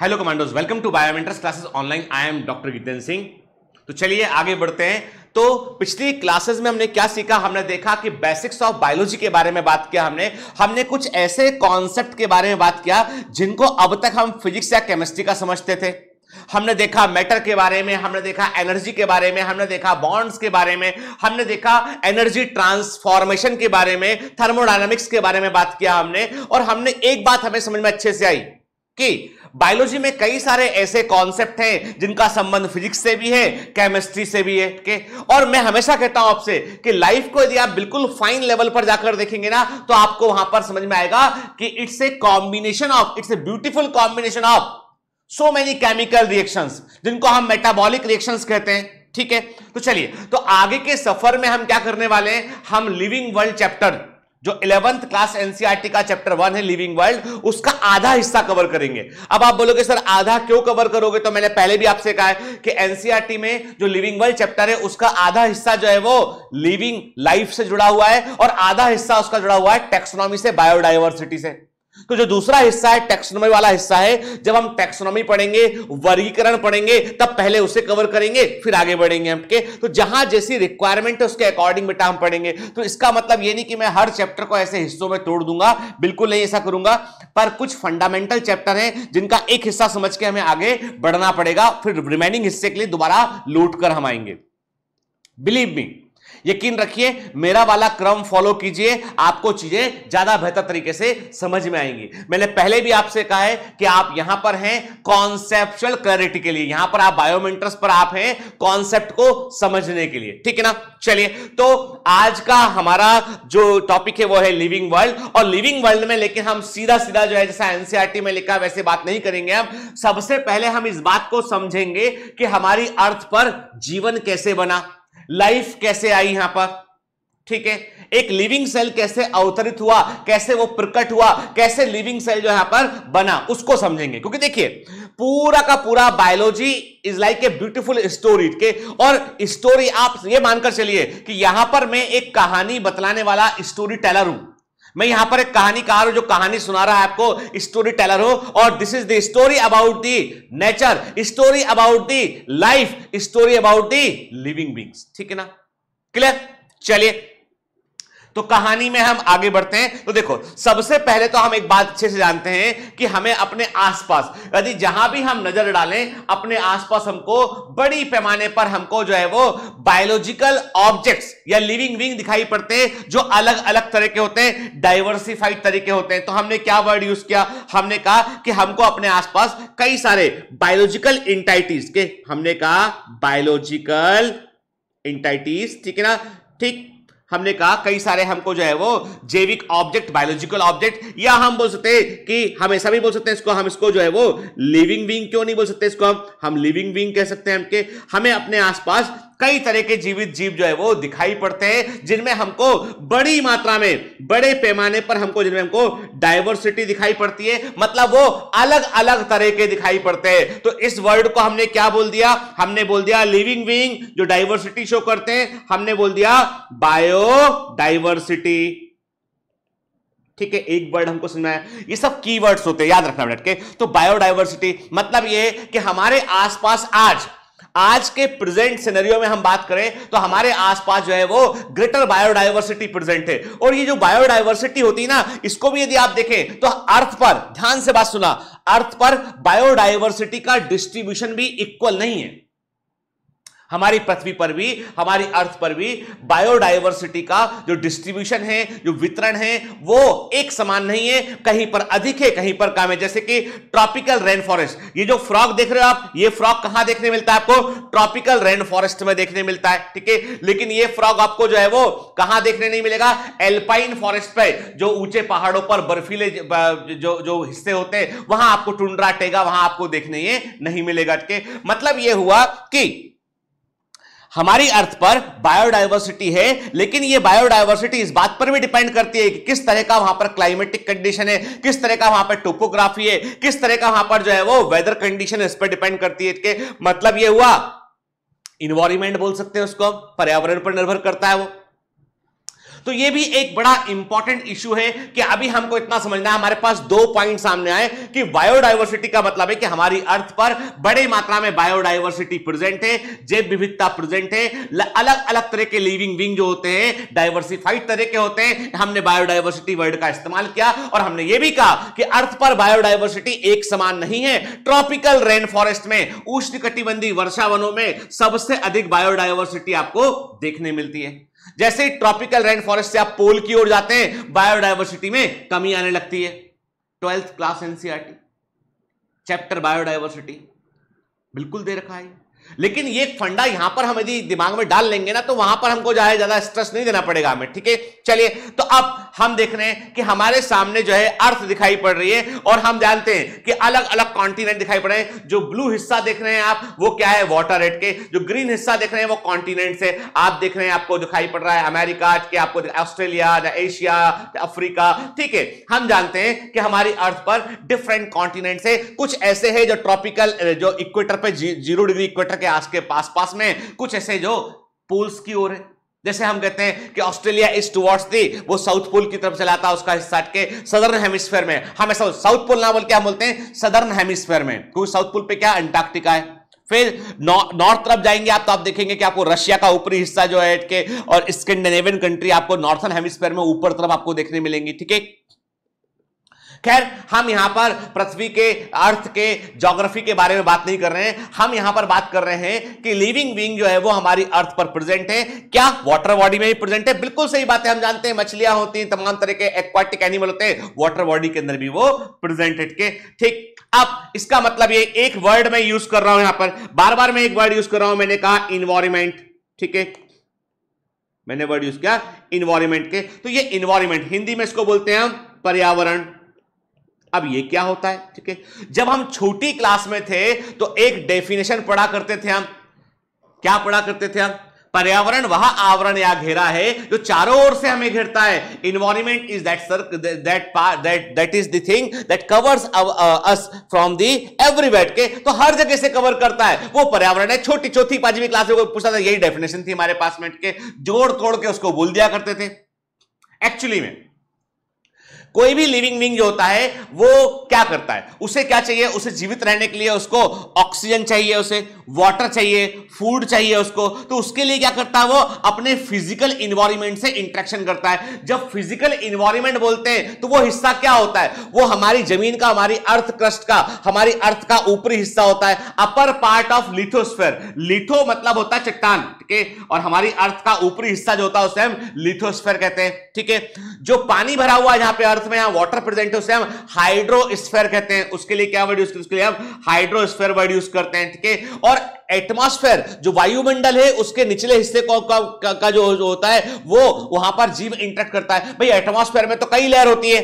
Hello commandos welcome to biometrics classes online I am doctor Gitendra Singh तो चलिए आगे बढ़ते हैं तो पिछली क्लासेस में हमने क्या सीखा हमने देखा कि बेसिक्स ऑफ बायोलॉजी के बारे में बात किया हमने हमने कुछ ऐसे कॉन्सेप्ट के बारे में बात किया जिनको अब तक हम फिजिक्स या केमिस्ट्री का समझते थे हमने देखा मैटर के बारे में हमने देखा एनर्जी के बारे में हमने देखा बॉन्ड्स के बारे में हमने देखा एनर्जी ट्रांसफॉर्मेशन के बारे में थर्मोडायनामिक्स के बारे में बात किया हमने और हमने एक बात हमें समझ में अच्छे से आई कि बायोलॉजी में कई सारे ऐसे कॉन्सेप्ट हैं जिनका संबंध फिजिक्स से भी है केमिस्ट्री से भी है के और मैं हमेशा कहता हूं आपसे कि लाइफ को यदि आप बिल्कुल फाइन लेवल पर जाकर देखेंगे ना तो आपको वहां पर समझ में आएगा कि it's a combination of it's a beautiful combination of so many chemical reaction जिनको हम मेटाबॉलिक रिएक्शन कहते हैं ठीक है तो चलिए तो आगे के सफर में हम क्या करने वाले हैं हम लिविंग वर्ल्ड चैप्टर जो इलेवंथ क्लास एनसीआरटी का चैप्टर वन है लिविंग वर्ल्ड उसका आधा हिस्सा कवर करेंगे अब आप बोलोगे सर आधा क्यों कवर करोगे तो मैंने पहले भी आपसे कहा है कि एनसीआरटी e में जो लिविंग वर्ल्ड चैप्टर है उसका आधा हिस्सा जो है वो लिविंग लाइफ से जुड़ा हुआ है और आधा हिस्सा उसका जुड़ा हुआ है टेक्सोनॉमी से बायोडाइवर्सिटी से तो जो दूसरा हिस्सा है टैक्सोनॉमी वाला हिस्सा है जब हम टैक्सोनॉमी पढ़ेंगे वर्गीकरण पढ़ेंगे तब पहले उसे कवर करेंगे फिर आगे बढ़ेंगे हम के तो जहां जैसी रिक्वायरमेंट है उसके अकॉर्डिंग बेटा हम पढ़ेंगे तो इसका मतलब ये नहीं कि मैं हर चैप्टर को ऐसे हिस्सों में तोड़ दूंगा बिल्कुल नहीं ऐसा करूंगा पर कुछ फंडामेंटल चैप्टर है जिनका एक हिस्सा समझ के हमें आगे बढ़ना पड़ेगा फिर रिमेनिंग हिस्से के लिए दोबारा लौट कर हम आएंगे बिलीव मी यकीन रखिए मेरा वाला क्रम फॉलो कीजिए आपको चीजें ज्यादा बेहतर तरीके से समझ में आएंगी मैंने पहले भी आपसे कहा है कि आप यहां पर हैं कॉन्सेप्चुअल क्लैरिटी के लिए यहां पर आप बायोमेंटर्स पर आप हैं कॉन्सेप्ट को समझने के लिए ठीक है ना चलिए तो आज का हमारा जो टॉपिक है वो है लिविंग वर्ल्ड और लिविंग वर्ल्ड में लेकिन हम सीधा सीधा जो है जैसा एनसीआरटी e में लिखा वैसे बात नहीं करेंगे हम सबसे पहले हम इस बात को समझेंगे कि हमारी अर्थ पर जीवन कैसे बना लाइफ कैसे आई यहां पर ठीक है एक लिविंग सेल कैसे अवतरित हुआ कैसे वो प्रकट हुआ कैसे लिविंग सेल जो यहां पर बना उसको समझेंगे क्योंकि देखिए पूरा का पूरा biology is like a beautiful story के और स्टोरी आप ये मानकर चलिए कि यहां पर मैं एक कहानी बतलाने वाला स्टोरी टेलर हूं मैं यहां पर एक कहानीकार हूं जो कहानी सुना रहा है आपको स्टोरी टेलर हो और this is the story about the nature story about the life story about the living beings ठीक है ना क्लियर चलिए तो कहानी में हम आगे बढ़ते हैं तो देखो सबसे पहले तो हम एक बात अच्छे से जानते हैं कि हमें अपने आसपास यदि जहां भी हम नजर डालें अपने आसपास हमको बड़ी पैमाने पर हमको जो है वो बायोलॉजिकल ऑब्जेक्ट्स या लिविंग विंग दिखाई पड़ते हैं जो अलग अलग तरह के होते हैं डाइवर्सिफाइड तरीके होते हैं तो हमने क्या वर्ड यूज किया हमने कहा कि हमको अपने आसपास कई सारे बायोलॉजिकल इंटाइटीज के हमने कहा बायोलॉजिकल इंटाइटीज ठीक है ना ठीक हमने कहा कई सारे हमको जो है वो जैविक ऑब्जेक्ट बायोलॉजिकल ऑब्जेक्ट या हम बोल सकते हैं कि हम ऐसा भी बोल सकते हैं इसको हम इसको जो है वो लिविंग बींग क्यों नहीं बोल सकते इसको हम हम लिविंग बींग कह सकते हैं हमके हमें अपने आसपास कई तरह के जीवित जीव जो है वो दिखाई पड़ते हैं जिनमें हमको बड़ी मात्रा में बड़े पैमाने पर हमको जिनमें हमको डाइवर्सिटी दिखाई पड़ती है मतलब वो अलग अलग तरह के दिखाई पड़ते हैं तो इस वर्ड को हमने क्या बोल दिया हमने बोल दिया लिविंग विंग जो डाइवर्सिटी शो करते हैं हमने बोल दिया बायोडाइवर्सिटी ठीक है एक वर्ड हमको सुनना है ये सब कीवर्ड्स होते हैं याद रखना बैठ के तो बायोडाइवर्सिटी मतलब ये कि हमारे आसपास आज आज के प्रेजेंट सिनेरियो में हम बात करें तो हमारे आसपास जो है वो ग्रेटर बायोडाइवर्सिटी प्रेजेंट है और ये जो बायोडाइवर्सिटी होती है ना इसको भी यदि आप देखें तो अर्थ पर ध्यान से बात सुना अर्थ पर बायोडाइवर्सिटी का डिस्ट्रीब्यूशन भी इक्वल नहीं है हमारी पृथ्वी पर भी हमारी अर्थ पर भी बायोडाइवर्सिटी का जो डिस्ट्रीब्यूशन है जो वितरण है वो एक समान नहीं है कहीं पर अधिक है कहीं पर कम है जैसे कि ट्रॉपिकल रेन फॉरेस्ट ये जो फ्रॉग देख रहे हो आप ये फ्रॉग कहां देखने मिलता है आपको ट्रॉपिकल रेन फॉरेस्ट में देखने मिलता है ठीक है लेकिन ये फ्रॉग आपको जो है वो कहां देखने नहीं मिलेगा एल्पाइन फॉरेस्ट पर जो ऊंचे पहाड़ों पर बर्फीले जो जो हिस्से होते हैं वहां आपको टुंड्रा टेगा वहां आपको देखने ये नहीं मिलेगा ठीक है मतलब ये हुआ कि हमारी अर्थ पर बायोडाइवर्सिटी है लेकिन ये बायोडाइवर्सिटी इस बात पर भी डिपेंड करती है कि किस तरह का वहां पर क्लाइमेटिक कंडीशन है किस तरह का वहां पर टोपोग्राफी है किस तरह का वहां पर जो है वो वेदर कंडीशन है इस पर डिपेंड करती है के मतलब ये हुआ इन्वायरमेंट बोल सकते हैं उसको पर्यावरण पर निर्भर करता है वो तो ये भी एक बड़ा इंपॉर्टेंट इश्यू है कि अभी हमको इतना समझना है हमारे पास दो पॉइंट सामने आए कि बायोडाइवर्सिटी का मतलब है कि हमारी अर्थ पर बड़े मात्रा में बायोडाइवर्सिटी प्रेजेंट है जैव विविधता प्रेजेंट है अलग अलग तरह के लिविंग विंग जो होते हैं डाइवर्सिफाइड तरह के होते हैं हमने बायोडाइवर्सिटी वर्ड का इस्तेमाल किया और हमने ये भी कहा कि अर्थ पर बायोडाइवर्सिटी एक समान नहीं है ट्रॉपिकल रेन फॉरेस्ट में उष्ण कटिबंधी वर्षा वनों में सबसे अधिक बायोडाइवर्सिटी आपको देखने मिलती है जैसे ही ट्रॉपिकल रेन फॉरेस्ट से आप पोल की ओर जाते हैं बायोडाइवर्सिटी में कमी आने लगती है twelfth class NCERT chapter biodiversity बिल्कुल दे रखा है लेकिन ये फंडा यहां पर हम यदि दिमाग में डाल लेंगे ना तो वहां पर हमको ज्यादा ज्यादा स्ट्रेस नहीं देना पड़ेगा हमें ठीक है चलिए तो अब हम देख रहे हैं कि हमारे सामने जो है अर्थ दिखाई पड़ रही है और हम जानते हैं कि अलग अलग कॉन्टिनेंट दिखाई पड़ रहे हैं जो ब्लू हिस्सा देख रहे हैं आप वो क्या है वॉटर रेड के जो ग्रीन हिस्सा देख रहे हैं वो कॉन्टिनेंट से आप देख रहे हैं आपको दिखाई पड़ रहा है अमेरिका के आपको ऑस्ट्रेलिया एशिया अफ्रीका ठीक है हम जानते हैं कि हमारी अर्थ पर डिफरेंट कॉन्टिनेंट है कुछ ऐसे है जो ट्रॉपिकल जो इक्वेटर पर जीरो डिग्री इक्वेटर किलोमीटर के आस के पास पास में कुछ ऐसे जो पोल्स की ओर है जैसे हम कहते हैं कि ऑस्ट्रेलिया इज टुवर्ड्स दी वो साउथ पोल की तरफ चलाता है उसका हिस्सा के सदर्न हेमिस्फेयर में हम ऐसा साउथ पोल ना बोल क्या बोलते हैं सदर्न हेमिस्फेयर में क्योंकि साउथ पोल पे क्या अंटार्कटिका है फिर नॉर्थ तरफ जाएंगे आप तो आप देखेंगे कि आपको रशिया का ऊपरी हिस्सा जो है के और स्कैंडिनेवियन कंट्री आपको नॉर्थन हेमिस्फेयर में ऊपर तरफ आपको देखने मिलेंगी ठीक है खैर हम यहां पर पृथ्वी के अर्थ के जोग्राफी के बारे में बात नहीं कर रहे हैं हम यहां पर बात कर रहे हैं कि लिविंग बींग जो है वो हमारी अर्थ पर प्रेजेंट है क्या वाटर बॉडी में भी प्रेजेंट है बिल्कुल सही बात है हम जानते हैं मछलियां होती हैं तमाम तरह के एक्वाटिक एनिमल होते हैं वाटर बॉडी के अंदर भी वो प्रेजेंटेड के ठीक अब इसका मतलब ये एक वर्ड में यूज कर रहा हूं यहां पर बार बार मैं एक वर्ड यूज कर रहा हूं मैंने कहा इन्वायरमेंट ठीक है मैंने वर्ड यूज किया इन्वायरमेंट के तो ये इन्वायरमेंट हिंदी में इसको बोलते हैं हम पर्यावरण अब ये क्या होता है ठीक है जब हम छोटी क्लास में थे तो एक डेफिनेशन पढ़ा करते थे हम क्या पढ़ा करते थे हम पर्यावरण वह आवरण या घेरा है जो चारों ओर से हमें घेरता है environment is that sir that part that is thing that covers us from the everywhere के तो हर जगह से कवर करता है वो पर्यावरण है छोटी चौथी पांचवी क्लास में पूछा था यही डेफिनेशन थी हमारे पास में के जोड़ तोड़ के उसको बोल दिया करते थे एक्चुअली में कोई भी लिविंग विंग जो होता है वो क्या करता है उसे क्या चाहिए उसे जीवित रहने के लिए उसको ऑक्सीजन चाहिए उसे वाटर चाहिए फूड चाहिए उसको तो उसके लिए क्या करता है वो अपने फिजिकल इन्वायरमेंट से इंट्रैक्शन करता है जब फिजिकल इन्वायरमेंट बोलते हैं तो वो हिस्सा क्या होता है वो हमारी जमीन का हमारी अर्थ क्रस्ट का हमारी अर्थ का ऊपरी हिस्सा होता है upper part of lithosphere litho मतलब होता है चट्टान ठीक है और हमारी अर्थ का ऊपरी हिस्सा जो होता है उसे हम लिथोस्फेयर कहते हैं ठीक है जो पानी भरा हुआ है जहां पर अर्थ से में यहां वाटर प्रेजेंट है उसे हम हाइड्रोस्फेयर कहते हैं उसके लिए क्या वर्ड यूज करते हैं उसके लिए हम हाइड्रोस्फेयर वर्ड यूज करते हैं ठीक है और एटमॉस्फेयर जो वायुमंडल है उसके निचले हिस्से को का, का, का जो, होता है वो वहां पर जीव इंटरेक्ट करता है भाई एटमॉस्फेयर में तो कई लेयर होती है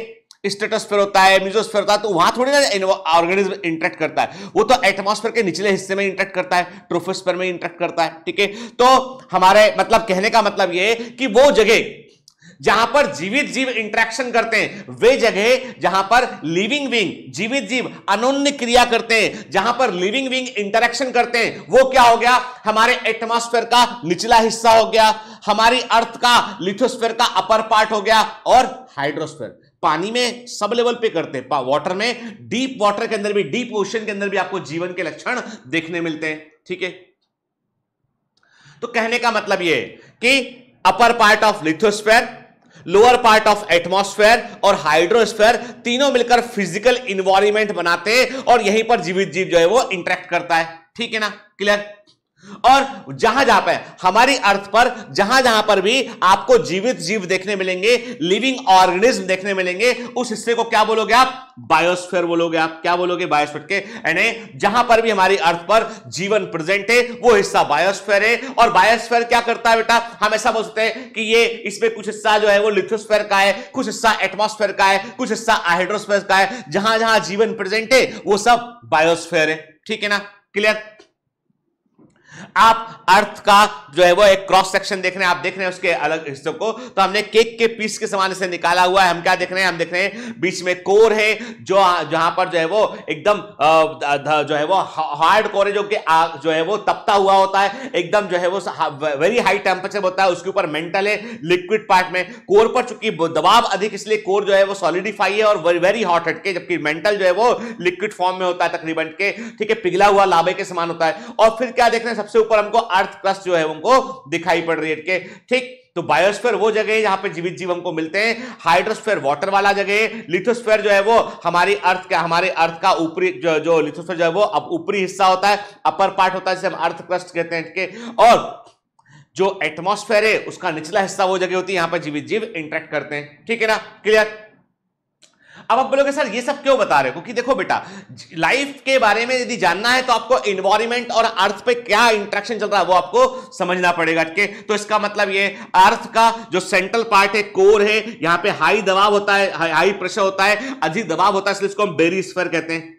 स्टेटोस्फेयर होता है म्यूजोस्फेयर होता है तो वहां थोड़ी ना ऑर्गेनिज्म इंटरेक्ट करता है वो तो एटमॉस्फेयर के निचले हिस्से में इंटरेक्ट करता है ट्रोफोस्फेयर में इंटरेक्ट करता है ठीक है तो हमारे मतलब कहने का मतलब ये कि वो जगह जहां पर जीवित जीव इंट्रैक्शन करते हैं वे जगह जहां पर लिविंग विंग जीवित जीव अनोन्य क्रिया करते हैं जहां पर लिविंग विंग इंटरेक्शन करते हैं वो क्या हो गया हमारे एटमोस्फेयर का निचला हिस्सा हो गया हमारी अर्थ का लिथोस्फेयर का अपर पार्ट हो गया और हाइड्रोस्फेयर पानी में सब लेवल पे करते हैं वाटर में डीप वाटर के अंदर भी डीप ओशन के अंदर भी आपको जीवन के लक्षण देखने मिलते हैं ठीक है तो कहने का मतलब यह कि upper part of lithosphere lower part of atmosphere और हाइड्रोस्फेयर तीनों मिलकर फिजिकल इन्वायरमेंट बनाते हैं और यहीं पर जीवित जीव जो है वो इंटरेक्ट करता है ठीक है ना क्लियर और जहां जहां पर हमारी अर्थ पर जहां जहां पर भी आपको जीवित जीव देखने मिलेंगे लिविंग ऑर्गेनिज्म देखने मिलेंगे उस हिस्से को क्या बोलोगे आप बायोस्फेयर बोलोगे आप क्या बोलोगे बायोस्फेयर के यानी जहां पर भी हमारी अर्थ पर जीवन प्रेजेंट है वो हिस्सा बायोस्फेयर है और बायोस्फेयर क्या करता है बेटा हम ऐसा बोल सकते हैं कि ये इसमें कुछ हिस्सा जो है वो लिथोस्फेयर का है कुछ हिस्सा एटमोस्फेयर का है कुछ हिस्सा हाइड्रोस्फेयर का है जहां जहां जीवन प्रेजेंट है वो सब बायोस्फेयर है ठीक है ना क्लियर आप अर्थ का जो है वो एक क्रॉस सेक्शन देख रहे हैं आप देख रहे हैं उसके अलग हिस्सों को तो हमने केक के पीस के समान इसे निकाला हुआ है हम क्या देख रहे हैं हम देख रहे हैं बीच में कोर है जो जहां पर जो है वो एकदम जो है वो हार्ड कोर है जो कि जो है वो तपता हुआ होता है एकदम जो है वो वेरी हाई टेम्परेचर होता है उसके ऊपर मेंटल है लिक्विड पार्ट में कोर पर चूंकि दबाव अधिक इसलिए कोर जो है वो सॉलिडिफाई है और वेरी हॉट हटके जबकि मेंटल जो है वो लिक्विड फॉर्म में होता है तकरीबन के ठीक है पिघला हुआ लाभे के समान होता है और फिर क्या देख रहे हैं सबसे ऊपर हमको अर्थ क्रस्ट जो है उनको दिखाई पड़ रही है के ठीक तो बायोस्फेयर वो जगह है जहां पे जीवित जीव हमको मिलते हैं हाइड्रोस्फेयर वाटर वाला जगह है लिथोस्फेयर जो है वो हमारी अर्थ का हमारे अर्थ का ऊपरी जो जो लिथोस्फेयर जो है वो अब ऊपरी हिस्सा होता है अपर पार्ट होता है जिसे हम अर्थ क्रस्ट कहते हैं के और जो एटमोस्फेयर है उसका निचला हिस्सा वो जगह होती है यहां पर जीवित जीव इंटरेक्ट करते हैं ठीक है ना क्लियर अब आप बोलोगे सर ये सब क्यों बता रहे हो क्योंकि देखो बेटा लाइफ के बारे में यदि जानना है तो आपको इन्वायरमेंट और अर्थ पे क्या इंट्रैक्शन चल रहा है वो आपको समझना पड़ेगा ठीक है तो इसका मतलब ये अर्थ का जो सेंट्रल पार्ट है कोर है यहां पे हाई दबाव होता है हाई हाई प्रेशर होता है अधिक दबाव होता है इसलिए इसको हम बेरीस्फेयर कहते हैं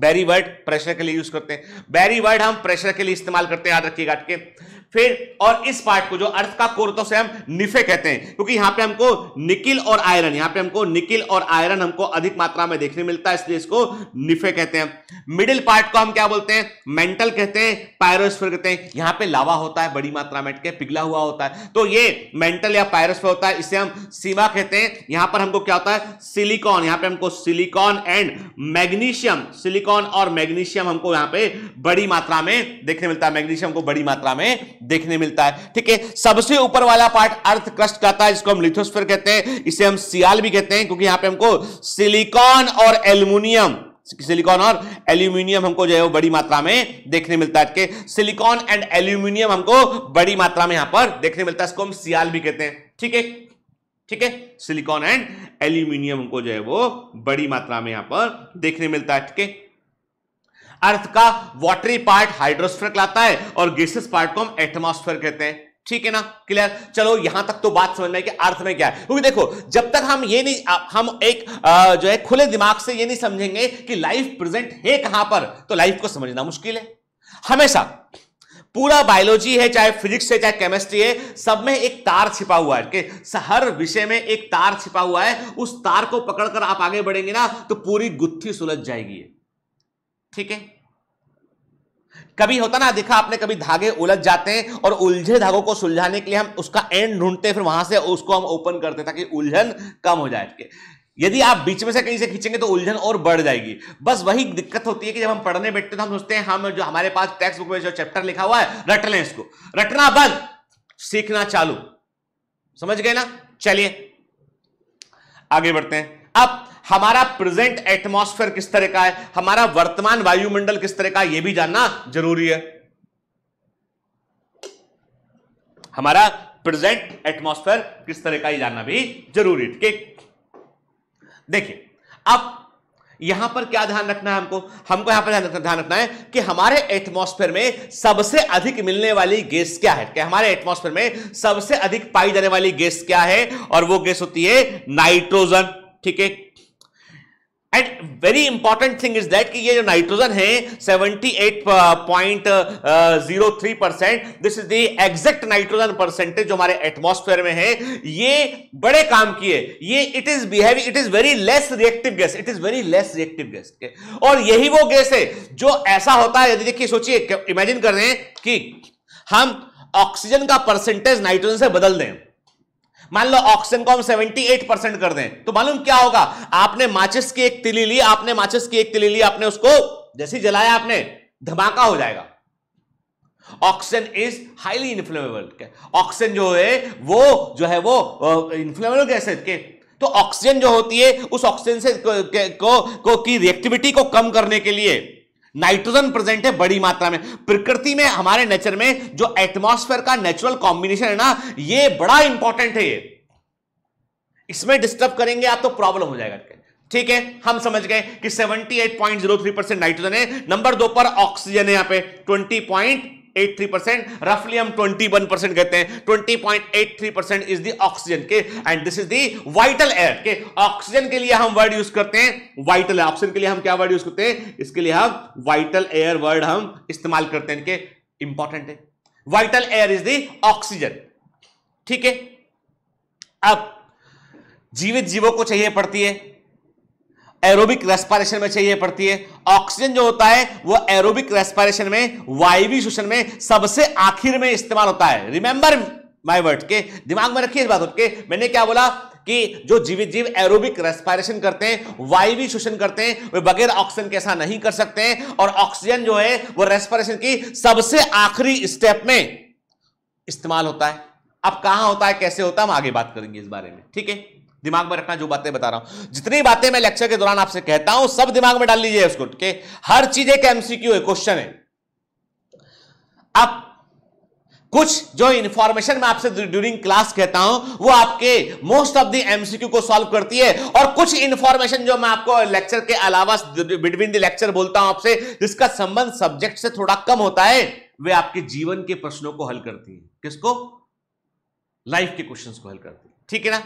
बैरी वर्ड प्रेशर के लिए यूज करते हैं बैरी वर्ड हम प्रेशर के लिए इस्तेमाल करते हैं याद रखिएगा ठीक है फिर और इस पार्ट को जो अर्थ का कोर तो उसे हम निफे कहते हैं क्योंकि यहां पे हमको निकिल और आयरन यहां पे हमको निकिल और आयरन हमको अधिक मात्रा में देखने मिलता है इसलिए इसको निफे कहते हैं मिडिल पार्ट को हम क्या बोलते हैं मेंटल कहते हैं पायरोस्फेयर कहते हैं यहां पे लावा होता है बड़ी मात्रा में के पिघला हुआ होता है तो ये मेंटल या पायरोस्फेयर होता है इसे हम सीमा कहते हैं यहां पर हमको क्या होता है सिलिकॉन यहां पर हमको सिलिकॉन एंड मैग्नीशियम सिलिकॉन और मैग्नीशियम हमको यहां पर बड़ी मात्रा में देखने मिलता है मैग्नीशियम को बड़ी मात्रा में देखने मिलता है ठीक है सबसे ऊपर वाला पार्ट अर्थ क्रस्ट का था जिसको हम लिथोस्फेयर कहते हैं इसे हम सियाल भी कहते हैं क्योंकि यहां पे हमको सिलिकॉन और एल्यूमिनियम सिलिकॉन और एल्यूमिनियम हमको जो है वो बड़ी मात्रा में देखने मिलता है सिलिकॉन एंड एल्यूमिनियम हमको बड़ी मात्रा में यहां पर देखने मिलता है इसको हम सियाल भी कहते हैं ठीक है ठीक है सिलिकॉन एंड एल्यूमिनियम हमको जो है वो बड़ी मात्रा में यहां पर देखने मिलता है ठीक है अर्थ का वाटरी पार्ट हाइड्रोस्फेयर कहलाता है और गेसिस पार्ट को हम एटमोस्फेयर कहते हैं ठीक है ना क्लियर चलो यहां तक तो बात समझ में कि अर्थ में क्या है क्योंकि देखो जब तक हम ये नहीं हम एक आ, जो है खुले दिमाग से ये नहीं समझेंगे कि लाइफ प्रेजेंट है कहां पर तो लाइफ को समझना मुश्किल है हमेशा पूरा बायोलॉजी है चाहे फिजिक्स है चाहे केमिस्ट्री है सब में एक तार छिपा हुआ है हर विषय में एक तार छिपा हुआ है उस तार को पकड़कर आप आगे बढ़ेंगे ना तो पूरी गुत्थी सुलझ जाएगी ठीक है कभी होता ना देखा आपने कभी धागे उलझ जाते हैं और उलझे धागों को सुलझाने के लिए हम उसका एंड ढूंढते हैं फिर वहां से उसको हम ओपन करते हैं ताकि उलझन कम हो जाए यदि आप बीच में से कहीं से खींचेंगे तो उलझन और बढ़ जाएगी बस वही दिक्कत होती है कि जब हम पढ़ने बैठते हैं तो हम सोचते हैं हम जो हमारे पास टेक्स्ट बुक में जो चैप्टर लिखा हुआ है रट लें इसको रटना बंद सीखना चालू समझ गए ना चलिए आगे बढ़ते हैं अब हमारा प्रेजेंट एटमॉस्फेयर किस तरह का है हमारा वर्तमान वायुमंडल किस तरह का यह भी जानना जरूरी है हमारा प्रेजेंट एटमॉस्फेयर किस तरह का यह जानना भी जरूरी है ठीक देखिए अब यहां पर क्या ध्यान रखना है हमको हमको यहां पर ध्यान रखना, ध्यान रखना है कि हमारे एटमॉस्फेयर में सबसे अधिक मिलने वाली गैस क्या है कि हमारे एटमॉस्फेयर में सबसे अधिक पाई जाने वाली गैस क्या है और वो गैस होती है नाइट्रोजन ठीक है and very important thing is that कि ये जो नाइट्रोजन है 78.03 percent this is the exact nitrogen percentage जो हमारे एटमॉस्फेयर में है ये बड़े काम किए ये it is behaving it is very less reactive gas it is very less reactive gas और यही वो गैस है जो ऐसा होता है यदि देखिए सोचिए इमेजिन कर रहे हैं कि हम ऑक्सीजन का परसेंटेज नाइट्रोजन से बदल दें मान लो ऑक्सीजन को हम 78 परसेंट कर दें तो मालूम क्या होगा आपने माचिस की एक तिली ली आपने माचिस की एक तिली ली आपने उसको जैसे जलाया आपने धमाका हो जाएगा oxygen is highly inflammable oxygen जो है वो जो है वो इन्फ्लेमेबल गैस के तो ऑक्सीजन जो होती है उस ऑक्सीजन से को, को, को की रिएक्टिविटी को कम करने के लिए नाइट्रोजन प्रेजेंट है बड़ी मात्रा में प्रकृति में हमारे नेचर में जो एटमॉस्फेयर का नेचुरल कॉम्बिनेशन है ना ये बड़ा इंपॉर्टेंट है ये इसमें डिस्टर्ब करेंगे आप तो प्रॉब्लम हो जाएगा ठीक है हम समझ गए कि 78.03 परसेंट नाइट्रोजन है नंबर दो पर ऑक्सीजन है यहां पे 20. 83 परसेंट रफली हम 21 परसेंट कहते हैं 20.83 परसेंट इज दी ऑक्सीजन के and this is the vital air के ऑक्सीजन के लिए हम वर्ड यूज करते हैं वाइटल ऑक्सीजन के लिए हम क्या वर्ड यूज करते हैं इसके लिए हम वाइटल एयर वर्ड हम इस्तेमाल करते हैं इंपॉर्टेंट है vital air is the oxygen ठीक है अब जीवित जीवों को चाहिए पड़ती है एरोबिक रेस्पायरेशन में चाहिए पड़ती है ऑक्सीजन जो होता है वो एरोबिक रेस्पायरेशन में वायवी शोषण में सबसे आखिर में इस्तेमाल होता है रिमेंबर माय वर्ड के दिमाग में रखिए इस बात के मैंने क्या बोला कि जो जीवित जीव एरोबिक रेस्पायरेशन करते हैं वायवी शोषण करते हैं वे बगैर ऑक्सीजन के ऐसा नहीं कर सकते हैं और ऑक्सीजन जो है वो रेस्पायरेशन की सबसे आखिरी स्टेप में इस्तेमाल होता है अब कहां होता है कैसे होता है हम आगे बात करेंगे इस बारे में ठीक है दिमाग में रखना जो बातें बता रहा हूं जितनी बातें मैं लेक्चर के दौरान आपसे कहता हूं सब दिमाग में डाल लीजिए उसको के हर चीज एक एमसीक्यू है क्वेश्चन है अब कुछ जो इंफॉर्मेशन मैं आपसे ड्यूरिंग क्लास कहता हूं वो आपके मोस्ट ऑफ दी एमसीक्यू को सॉल्व करती है और कुछ इंफॉर्मेशन जो मैं आपको लेक्चर के अलावा बिटवीन द लेक्चर बोलता हूं आपसे जिसका संबंध सब्जेक्ट से थोड़ा कम होता है वे आपके जीवन के प्रश्नों को हल करती है किसको लाइफ के क्वेश्चंस को हल करती है ठीक है ना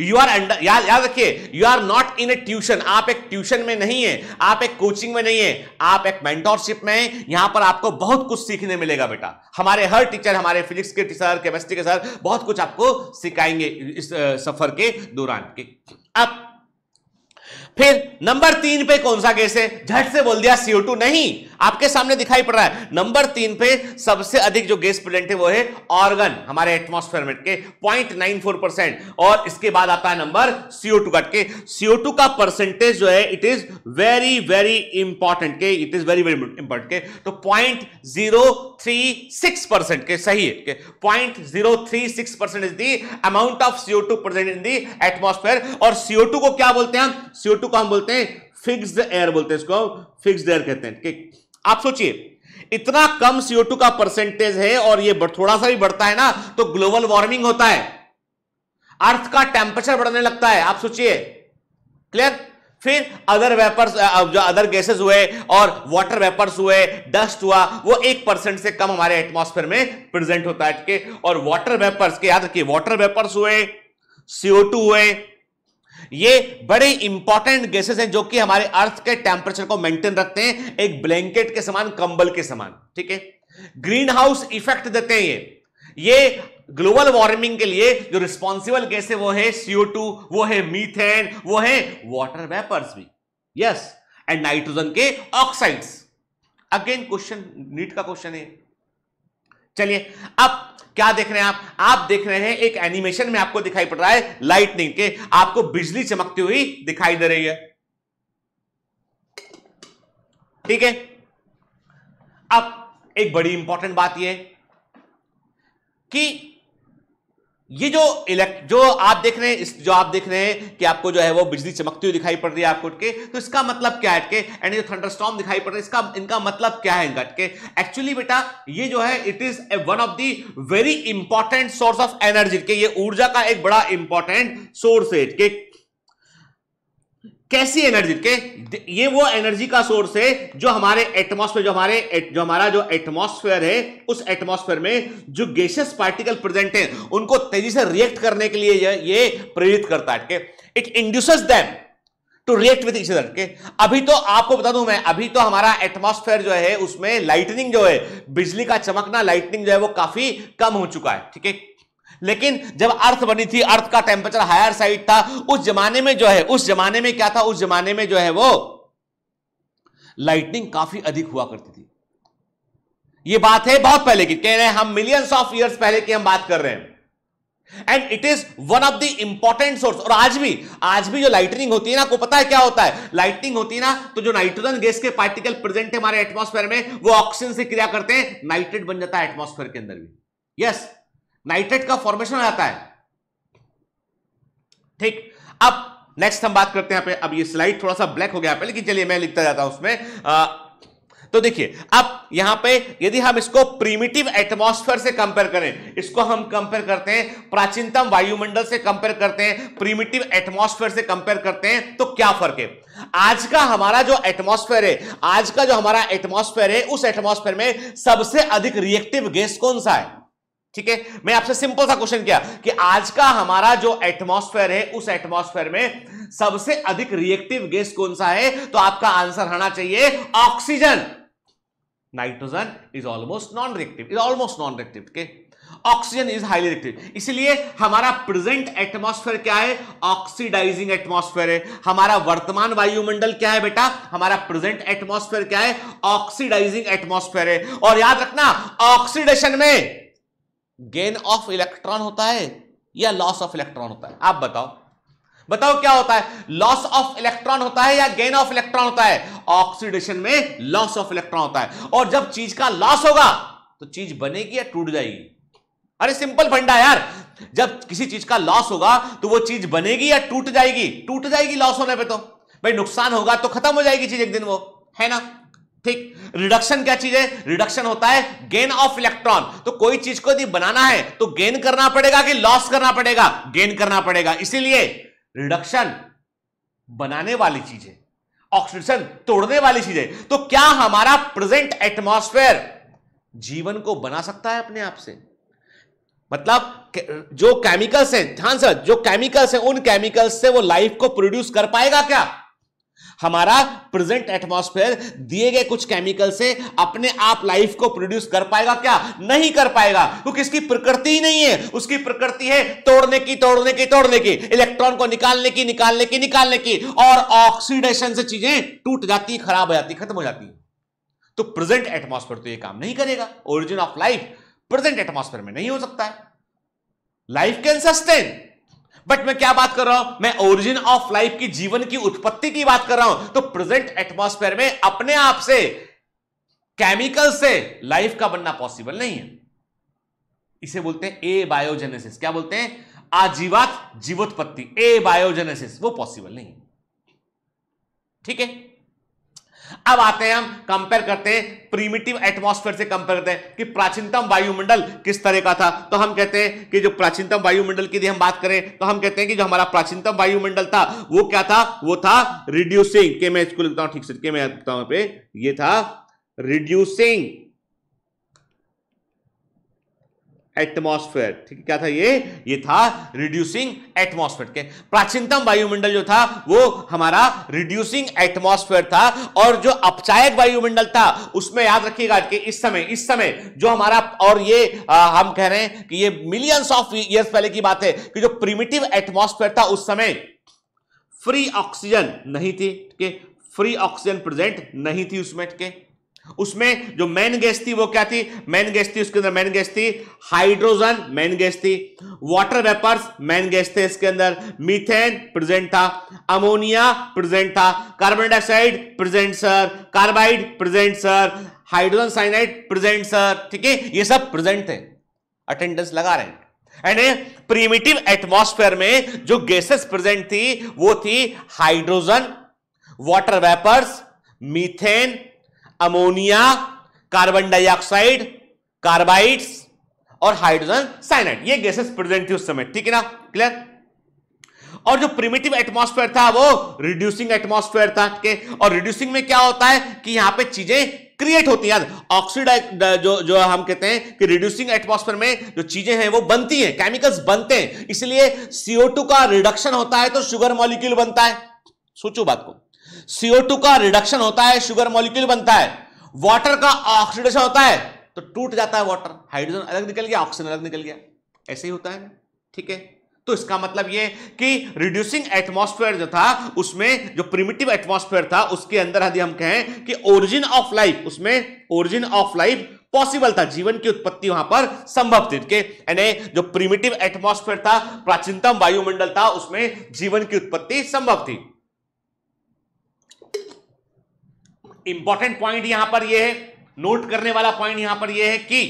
यू आर अंडर याद याद रखिए you are not in a tuition आप एक ट्यूशन में नहीं है आप एक कोचिंग में नहीं है आप एक मेंटोरशिप में है यहां पर आपको बहुत कुछ सीखने मिलेगा बेटा हमारे हर टीचर हमारे फिजिक्स के टीचर केमिस्ट्री के सर बहुत कुछ आपको सिखाएंगे इस सफर के दौरान अब फिर नंबर तीन पे कौन सा गैस है झट से बोल दिया CO2 नहीं आपके सामने दिखाई पड़ रहा है नंबर तीन पे सबसे अधिक जो गैस प्रेजेंट है वो है ऑर्गन हमारे एटमोस्फेयर में के 0.94 परसेंट और इसके बाद आता है नंबर CO2 कट के CO2 का परसेंटेज जो है it is very very important के it is very very important के तो 0.036 परसेंट के सही है के percent is the amount of CO present in the atmosphere और टू को क्या बोलते हैं सीओ टू को हम बोलते हैं फिक्स्ड एयर बोलते हैं इसको फिक्स्ड एयर कहते हैं ठीक आप सोचिए इतना कम सीओ टू का परसेंटेज है और ये थोड़ा सा भी बढ़ता है ना तो ग्लोबल वार्मिंग होता है अर्थ का टेम्परेचर बढ़ने लगता है आप सोचिए क्लियर फिर अदर वेपर्स जो अदर गैसेस हुए और वाटर वेपर्स हुए डस्ट हुआ वो एक परसेंट से कम हमारे एटमॉस्फेयर में प्रेजेंट होता है ठीक है और वाटर वेपर्स के याद रखिए वाटर वेपर्स हुए सीओ टू हुए ये बड़े इंपॉर्टेंट गैसेस हैं जो कि हमारे अर्थ के टेम्परेचर को मेंटेन रखते हैं एक ब्लैंकेट के समान कंबल के समान ठीक है ग्रीन हाउस इफेक्ट देते हैं ये ये ग्लोबल वार्मिंग के लिए जो रिस्पॉन्सिबल गैस है वो है सीओ टू वो है मीथेन वो है वॉटर वेपर्स भी यस एंड नाइट्रोजन के ऑक्साइड्स अगेन क्वेश्चन नीट का क्वेश्चन है चलिए अब क्या देख रहे हैं आप आप देख रहे हैं एक एनिमेशन में आपको दिखाई पड़ रहा है लाइटनिंग के आपको बिजली चमकती हुई दिखाई दे रही है ठीक है अब एक बड़ी इंपॉर्टेंट बात यह कि ये जो इलेक्ट जो आप देख रहे हैं जो आप देख रहे हैं कि आपको जो है वो बिजली चमकती हुई दिखाई पड़ रही है आपको उठ के तो इसका मतलब क्या है के एंड जो स्टॉम दिखाई पड़ रहा है इसका इनका मतलब क्या है इनका के एक्चुअली बेटा ये जो है it is one of the very important source of energy के ये ऊर्जा का एक बड़ा इंपॉर्टेंट सोर्स है के कैसी एनर्जी के ये वो एनर्जी का सोर्स है जो हमारे एटमॉस्फेयर जो हमारे एट, जो हमारा जो एटमॉस्फेयर है उस एटमॉस्फेयर में जो गैसियस पार्टिकल प्रेजेंट है उनको तेजी से रिएक्ट करने के लिए ये, प्रेरित करता है it induces them to react with each other के अभी तो आपको बता दूं मैं अभी तो हमारा एटमोस्फेयर जो है उसमें लाइटनिंग जो है बिजली का चमकना लाइटनिंग जो है वो काफी कम हो चुका है ठीक है लेकिन जब अर्थ बनी थी अर्थ का टेम्परेचर हायर साइड था उस जमाने में जो है उस जमाने में क्या था उस जमाने में जो है वो लाइटनिंग काफी अधिक हुआ करती थी ये बात है बहुत पहले की कह रहे हैं हम मिलियंस ऑफ ईयर्स पहले की हम बात कर रहे हैं and it is one of the important source और आज भी आज भी जो लाइटनिंग होती है ना आपको पता है क्या होता है लाइटनिंग होती है ना तो जो नाइट्रोजन गैस के पार्टिकल प्रेजेंट है हमारे एटमोस्फेयर में वो ऑक्सीजन से क्रिया करते हैं नाइट्रेट बन जाता है एटमोस्फेयर के अंदर भी यस yes, नाइट्रेट का फॉर्मेशन आता है ठीक अब नेक्स्ट हम बात करते हैं पे अब ये स्लाइड थोड़ा सा ब्लैक हो गया पे लेकिन चलिए मैं लिखता जाता हूं उसमें आ, तो देखिए अब यहां पे यदि हम इसको प्रीमिटिव एटमॉस्फेयर से कंपेयर करें इसको हम कंपेयर करते हैं प्राचीनतम वायुमंडल से कंपेयर करते हैं प्रीमिटिव एटमॉस्फेयर से कंपेयर करते हैं तो क्या फर्क है आज का हमारा जो एटमॉस्फेयर है आज का जो हमारा एटमॉस्फेयर है उस एटमॉस्फेयर में सबसे अधिक रिएक्टिव गैस कौन सा है ठीक है मैं आपसे सिंपल सा क्वेश्चन किया कि आज का हमारा जो एटमॉस्फेयर है उस एटमॉस्फेयर में सबसे अधिक रिएक्टिव गैस कौन सा है तो आपका आंसर होना चाहिए oxygen nitrogen is almost non reactive is almost non reactive के ऑक्सीजन इज हाईली रिएक्टिव इसलिए हमारा प्रेजेंट एटमॉस्फेयर क्या है ऑक्सीडाइजिंग एटमॉस्फेयर है हमारा वर्तमान वायुमंडल क्या है बेटा हमारा प्रेजेंट एटमॉस्फेयर क्या है ऑक्सीडाइजिंग एटमॉस्फेयर है और याद रखना ऑक्सीडेशन में गेन ऑफ इलेक्ट्रॉन होता है या लॉस ऑफ इलेक्ट्रॉन होता है आप बताओ बताओ क्या होता है लॉस ऑफ इलेक्ट्रॉन होता है या गेन ऑफ इलेक्ट्रॉन होता है ऑक्सीडेशन में लॉस ऑफ इलेक्ट्रॉन होता है और जब चीज का लॉस होगा तो चीज बनेगी या टूट जाएगी अरे सिंपल फंडा यार जब किसी चीज का लॉस होगा तो वो चीज बनेगी या टूट जाएगी टूट जाएगी लॉस होने पे तो भाई नुकसान होगा तो खत्म हो जाएगी चीज एक दिन वो है ना ठीक रिडक्शन क्या चीज है रिडक्शन होता है गेन ऑफ इलेक्ट्रॉन तो कोई चीज को यदि बनाना है तो गेन करना पड़ेगा कि लॉस करना पड़ेगा गेन करना पड़ेगा इसीलिए रिडक्शन बनाने वाली चीज है ऑक्सीडेशन तोड़ने वाली चीज है तो क्या हमारा प्रेजेंट एटमोस्फेयर जीवन को बना सकता है अपने आप से मतलब जो केमिकल्स हैं ध्यान से जो केमिकल्स हैं उन केमिकल्स से वो लाइफ को प्रोड्यूस कर पाएगा क्या हमारा प्रेजेंट एटमॉस्फेयर दिए गए कुछ केमिकल से अपने आप लाइफ को प्रोड्यूस कर पाएगा क्या नहीं कर पाएगा क्योंकि इसकी प्रकृति ही नहीं है उसकी प्रकृति है तोड़ने की तोड़ने की तोड़ने की इलेक्ट्रॉन को निकालने की निकालने की निकालने की और ऑक्सीडेशन से चीजें टूट जाती खराब हो जाती खत्म हो जाती तो प्रेजेंट एटमोस्फेयर तो यह काम नहीं करेगा origin of life present atmosphere में नहीं हो सकता है लाइफ कैन सस्टेन बट मैं क्या बात कर रहा हूं मैं ओरिजिन ऑफ लाइफ की जीवन की उत्पत्ति की बात कर रहा हूं तो प्रेजेंट एटमोस्फेयर में अपने आप से केमिकल से लाइफ का बनना पॉसिबल नहीं है इसे बोलते हैं ए बायोजेनेसिस क्या बोलते हैं आजीवात जीवोत्पत्ति ए बायोजेनेसिस वो पॉसिबल नहीं है ठीक है अब आते हैं हम कंपेयर करते हैं प्रीमिटिव एटमॉस्फेयर से कंपेयर करते हैं कि प्राचीनतम वायुमंडल किस तरह का था तो हम कहते हैं कि जो प्राचीनतम वायुमंडल की हम बात करें तो हम कहते हैं कि जो हमारा प्राचीनतम वायुमंडल था वो क्या था वो था रिड्यूसिंग के मैं इसको लिखता हूं ठीक से के मैं लिखता हूं पे ये था रिड्यूसिंग एटमॉस्फेयर ठीक क्या था ये ये था रिड्यूसिंग एटमॉस्फेयर के प्राचीनतम वायुमंडल जो था वो हमारा रिड्यूसिंग एटमॉस्फेयर था और जो अपचायक वायुमंडल था उसमें याद रखिएगा कि इस समय इस समय जो हमारा और ये आ, हम कह रहे हैं कि ये मिलियंस ऑफ ईयर्स पहले की बात है कि जो प्रिमिटिव एटमॉस्फेयर था उस समय फ्री ऑक्सीजन नहीं थी ठीक फ्री ऑक्सीजन प्रेजेंट नहीं थी उसमें ठीक है उसमें जो मेन गैस थी वो क्या थी मेन गैस थी उसके अंदर मेन गैस थी हाइड्रोजन मेन गैस थी वाटर वेपर्स मेन गैस थे इसके अंदर मीथेन प्रेजेंट था अमोनिया प्रेजेंट था carbon dioxide present sir carbide present sir hydrogen cyanide present sir ठीक है ये सब प्रेजेंट थे अटेंडेंस लगा रहे हैं एंड प्रीमिटिव एटमोस्फेयर में जो गैसेस प्रेजेंट थी वो थी hydrogen water vapours methane ammonia carbon dioxide carbides और हाइड्रोजन साइनाइड ये गैसेस प्रेजेंट थी उस समय ठीक है ना क्लियर और जो प्रिमेटिव एटमॉस्फेयर था वो रिड्यूसिंग एटमॉस्फेयर था के और रिड्यूसिंग में क्या होता है कि यहां पे चीजें क्रिएट होती है ऑक्सीड जो जो हम कहते हैं कि रिड्यूसिंग एटमॉस्फेयर में जो चीजें हैं वो बनती हैं केमिकल्स बनते हैं इसलिए सीओ का रिडक्शन होता है तो शुगर मॉलिक्यूल बनता है सोचो बात को टू का रिडक्शन होता है शुगर मॉलिक्यूल बनता है वाटर का ऑक्सीडेशन होता है तो टूट जाता है वाटर हाइड्रोजन अलग निकल गया ऑक्सीजन अलग निकल गया ऐसे ही होता है ठीक है तो इसका मतलब यह कि रिड्यूसिंग एटमोस्फेयर जो था उसमें जो प्रिमिटिव एटमोस्फेयर था उसके अंदर यदि हम कहें कि ओरिजिन ऑफ लाइफ उसमें ओरिजिन ऑफ लाइफ पॉसिबल था जीवन की उत्पत्ति वहां पर संभव थी के यानी जो प्रिमिटिव एटमोस्फेयर था प्राचीनतम वायुमंडल था उसमें जीवन की उत्पत्ति संभव थी इंपॉर्टेंट पॉइंट यहां पर यह है नोट करने वाला पॉइंट यहां पर यह है कि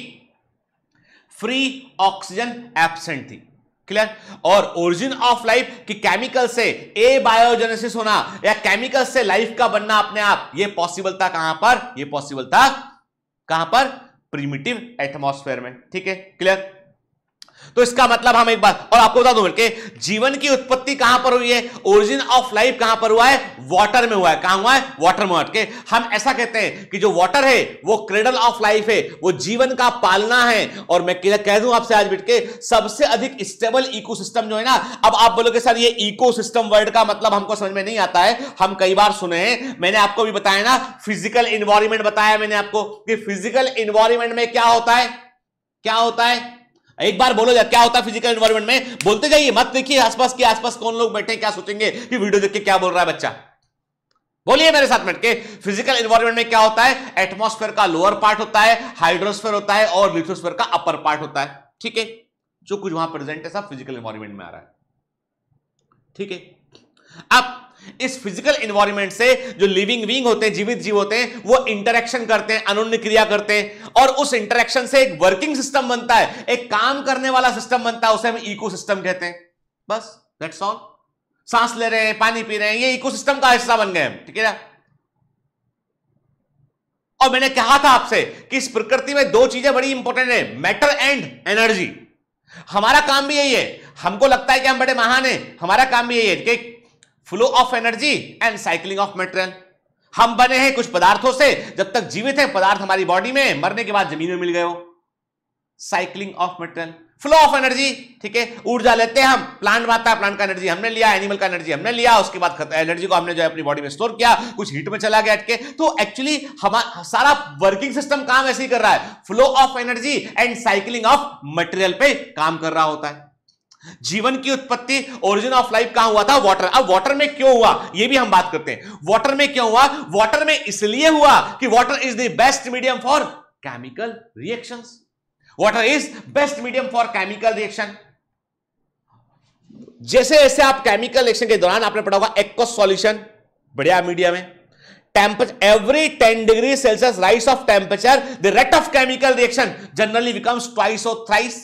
फ्री ऑक्सीजन एबसेंट थी क्लियर और ओरिजिन ऑफ लाइफ कि केमिकल से ए बायोजेनेसिस होना या केमिकल से लाइफ का बनना अपने आप ये पॉसिबल था कहां पर ये पॉसिबल था कहां पर प्रीमिटिव एटमॉस्फेयर में ठीक है क्लियर तो इसका मतलब हम एक बात और आपको बता दूं बल्कि जीवन की उत्पत्ति कहां पर हुई है ओरिजिन ऑफ लाइफ कहां पर हुआ है वाटर में हुआ है कहां हुआ है वाटर में के हम ऐसा कहते हैं कि जो वाटर है वो क्रेडल ऑफ लाइफ है वो जीवन का पालना है और मैं कह दूं आपसे आज बैठ के सबसे अधिक स्टेबल इको जो है ना अब आप बोलोगे सर ये इको वर्ड का मतलब हमको समझ में नहीं आता है हम कई बार सुने हैं मैंने आपको भी बताया ना फिजिकल इन्वायरमेंट बताया मैंने आपको कि फिजिकल इन्वायरमेंट में क्या होता है क्या होता है एक बार बोलो क्या होता है फिजिकल एनवायरमेंट में बोलते जाइए मत देखिए आसपास के आसपास कौन लोग बैठे क्या सोचेंगे कि वीडियो देख के क्या बोल रहा है बच्चा बोलिए मेरे साथ मिनट के फिजिकल एनवायरमेंट में क्या होता है एटमोस्फेयर का लोअर पार्ट होता है हाइड्रोस्फेयर होता है और लिथोस्फेयर का अपर पार्ट होता है ठीक है जो कुछ वहां प्रेजेंट है सब फिजिकल एनवायरमेंट में आ रहा है ठीक है अब इस फिजिकल इन्वायरमेंट से जो लिविंग विंग होते हैं जीवित जीव होते हैं वो इंटरेक्शन करते हैं अनुन्य क्रिया करते हैं और उस इंटरेक्शन से एक वर्किंग सिस्टम बनता है एक काम करने वाला सिस्टम बनता है उसे हम इको कहते हैं बस दैट्स ऑल सांस ले रहे हैं पानी पी रहे हैं ये इको का हिस्सा बन गए हम ठीक है और मैंने कहा था आपसे कि इस प्रकृति में दो चीजें बड़ी इंपॉर्टेंट है मैटर एंड एनर्जी हमारा काम भी यही है हमको लगता है कि हम बड़े महान हैं हमारा काम भी यही है कि flow of energy and cycling of material हम बने हैं कुछ पदार्थों से जब तक जीवित है पदार्थ हमारी बॉडी में मरने के बाद जमीन में मिल गए हो cycling of material flow of energy ठीक है ऊर्जा लेते हैं हम प्लांट बनाता है प्लांट का एनर्जी हमने लिया एनिमल का एनर्जी हमने लिया उसके बाद एनर्जी को हमने जो है अपनी बॉडी में स्टोर किया कुछ हीट में चला गया अटके तो एक्चुअली हमारा सारा वर्किंग सिस्टम काम ऐसे ही कर रहा है flow of energy and cycling of material पे काम कर रहा होता है जीवन की उत्पत्ति ओरिजिन ऑफ लाइफ कहां हुआ था वाटर अब वाटर में क्यों हुआ यह भी हम बात करते हैं वाटर में क्यों हुआ वाटर में इसलिए हुआ कि water is the best medium for chemical reaction water is best medium for chemical reaction जैसे जैसे आप केमिकल रिएक्शन के दौरान आपने पढ़ा होगा एक्व सॉल्यूशन बढ़िया मीडियम है temperature every ten degree Celsius rise of temperature the rate of chemical reaction generally becomes twice और थ्राइस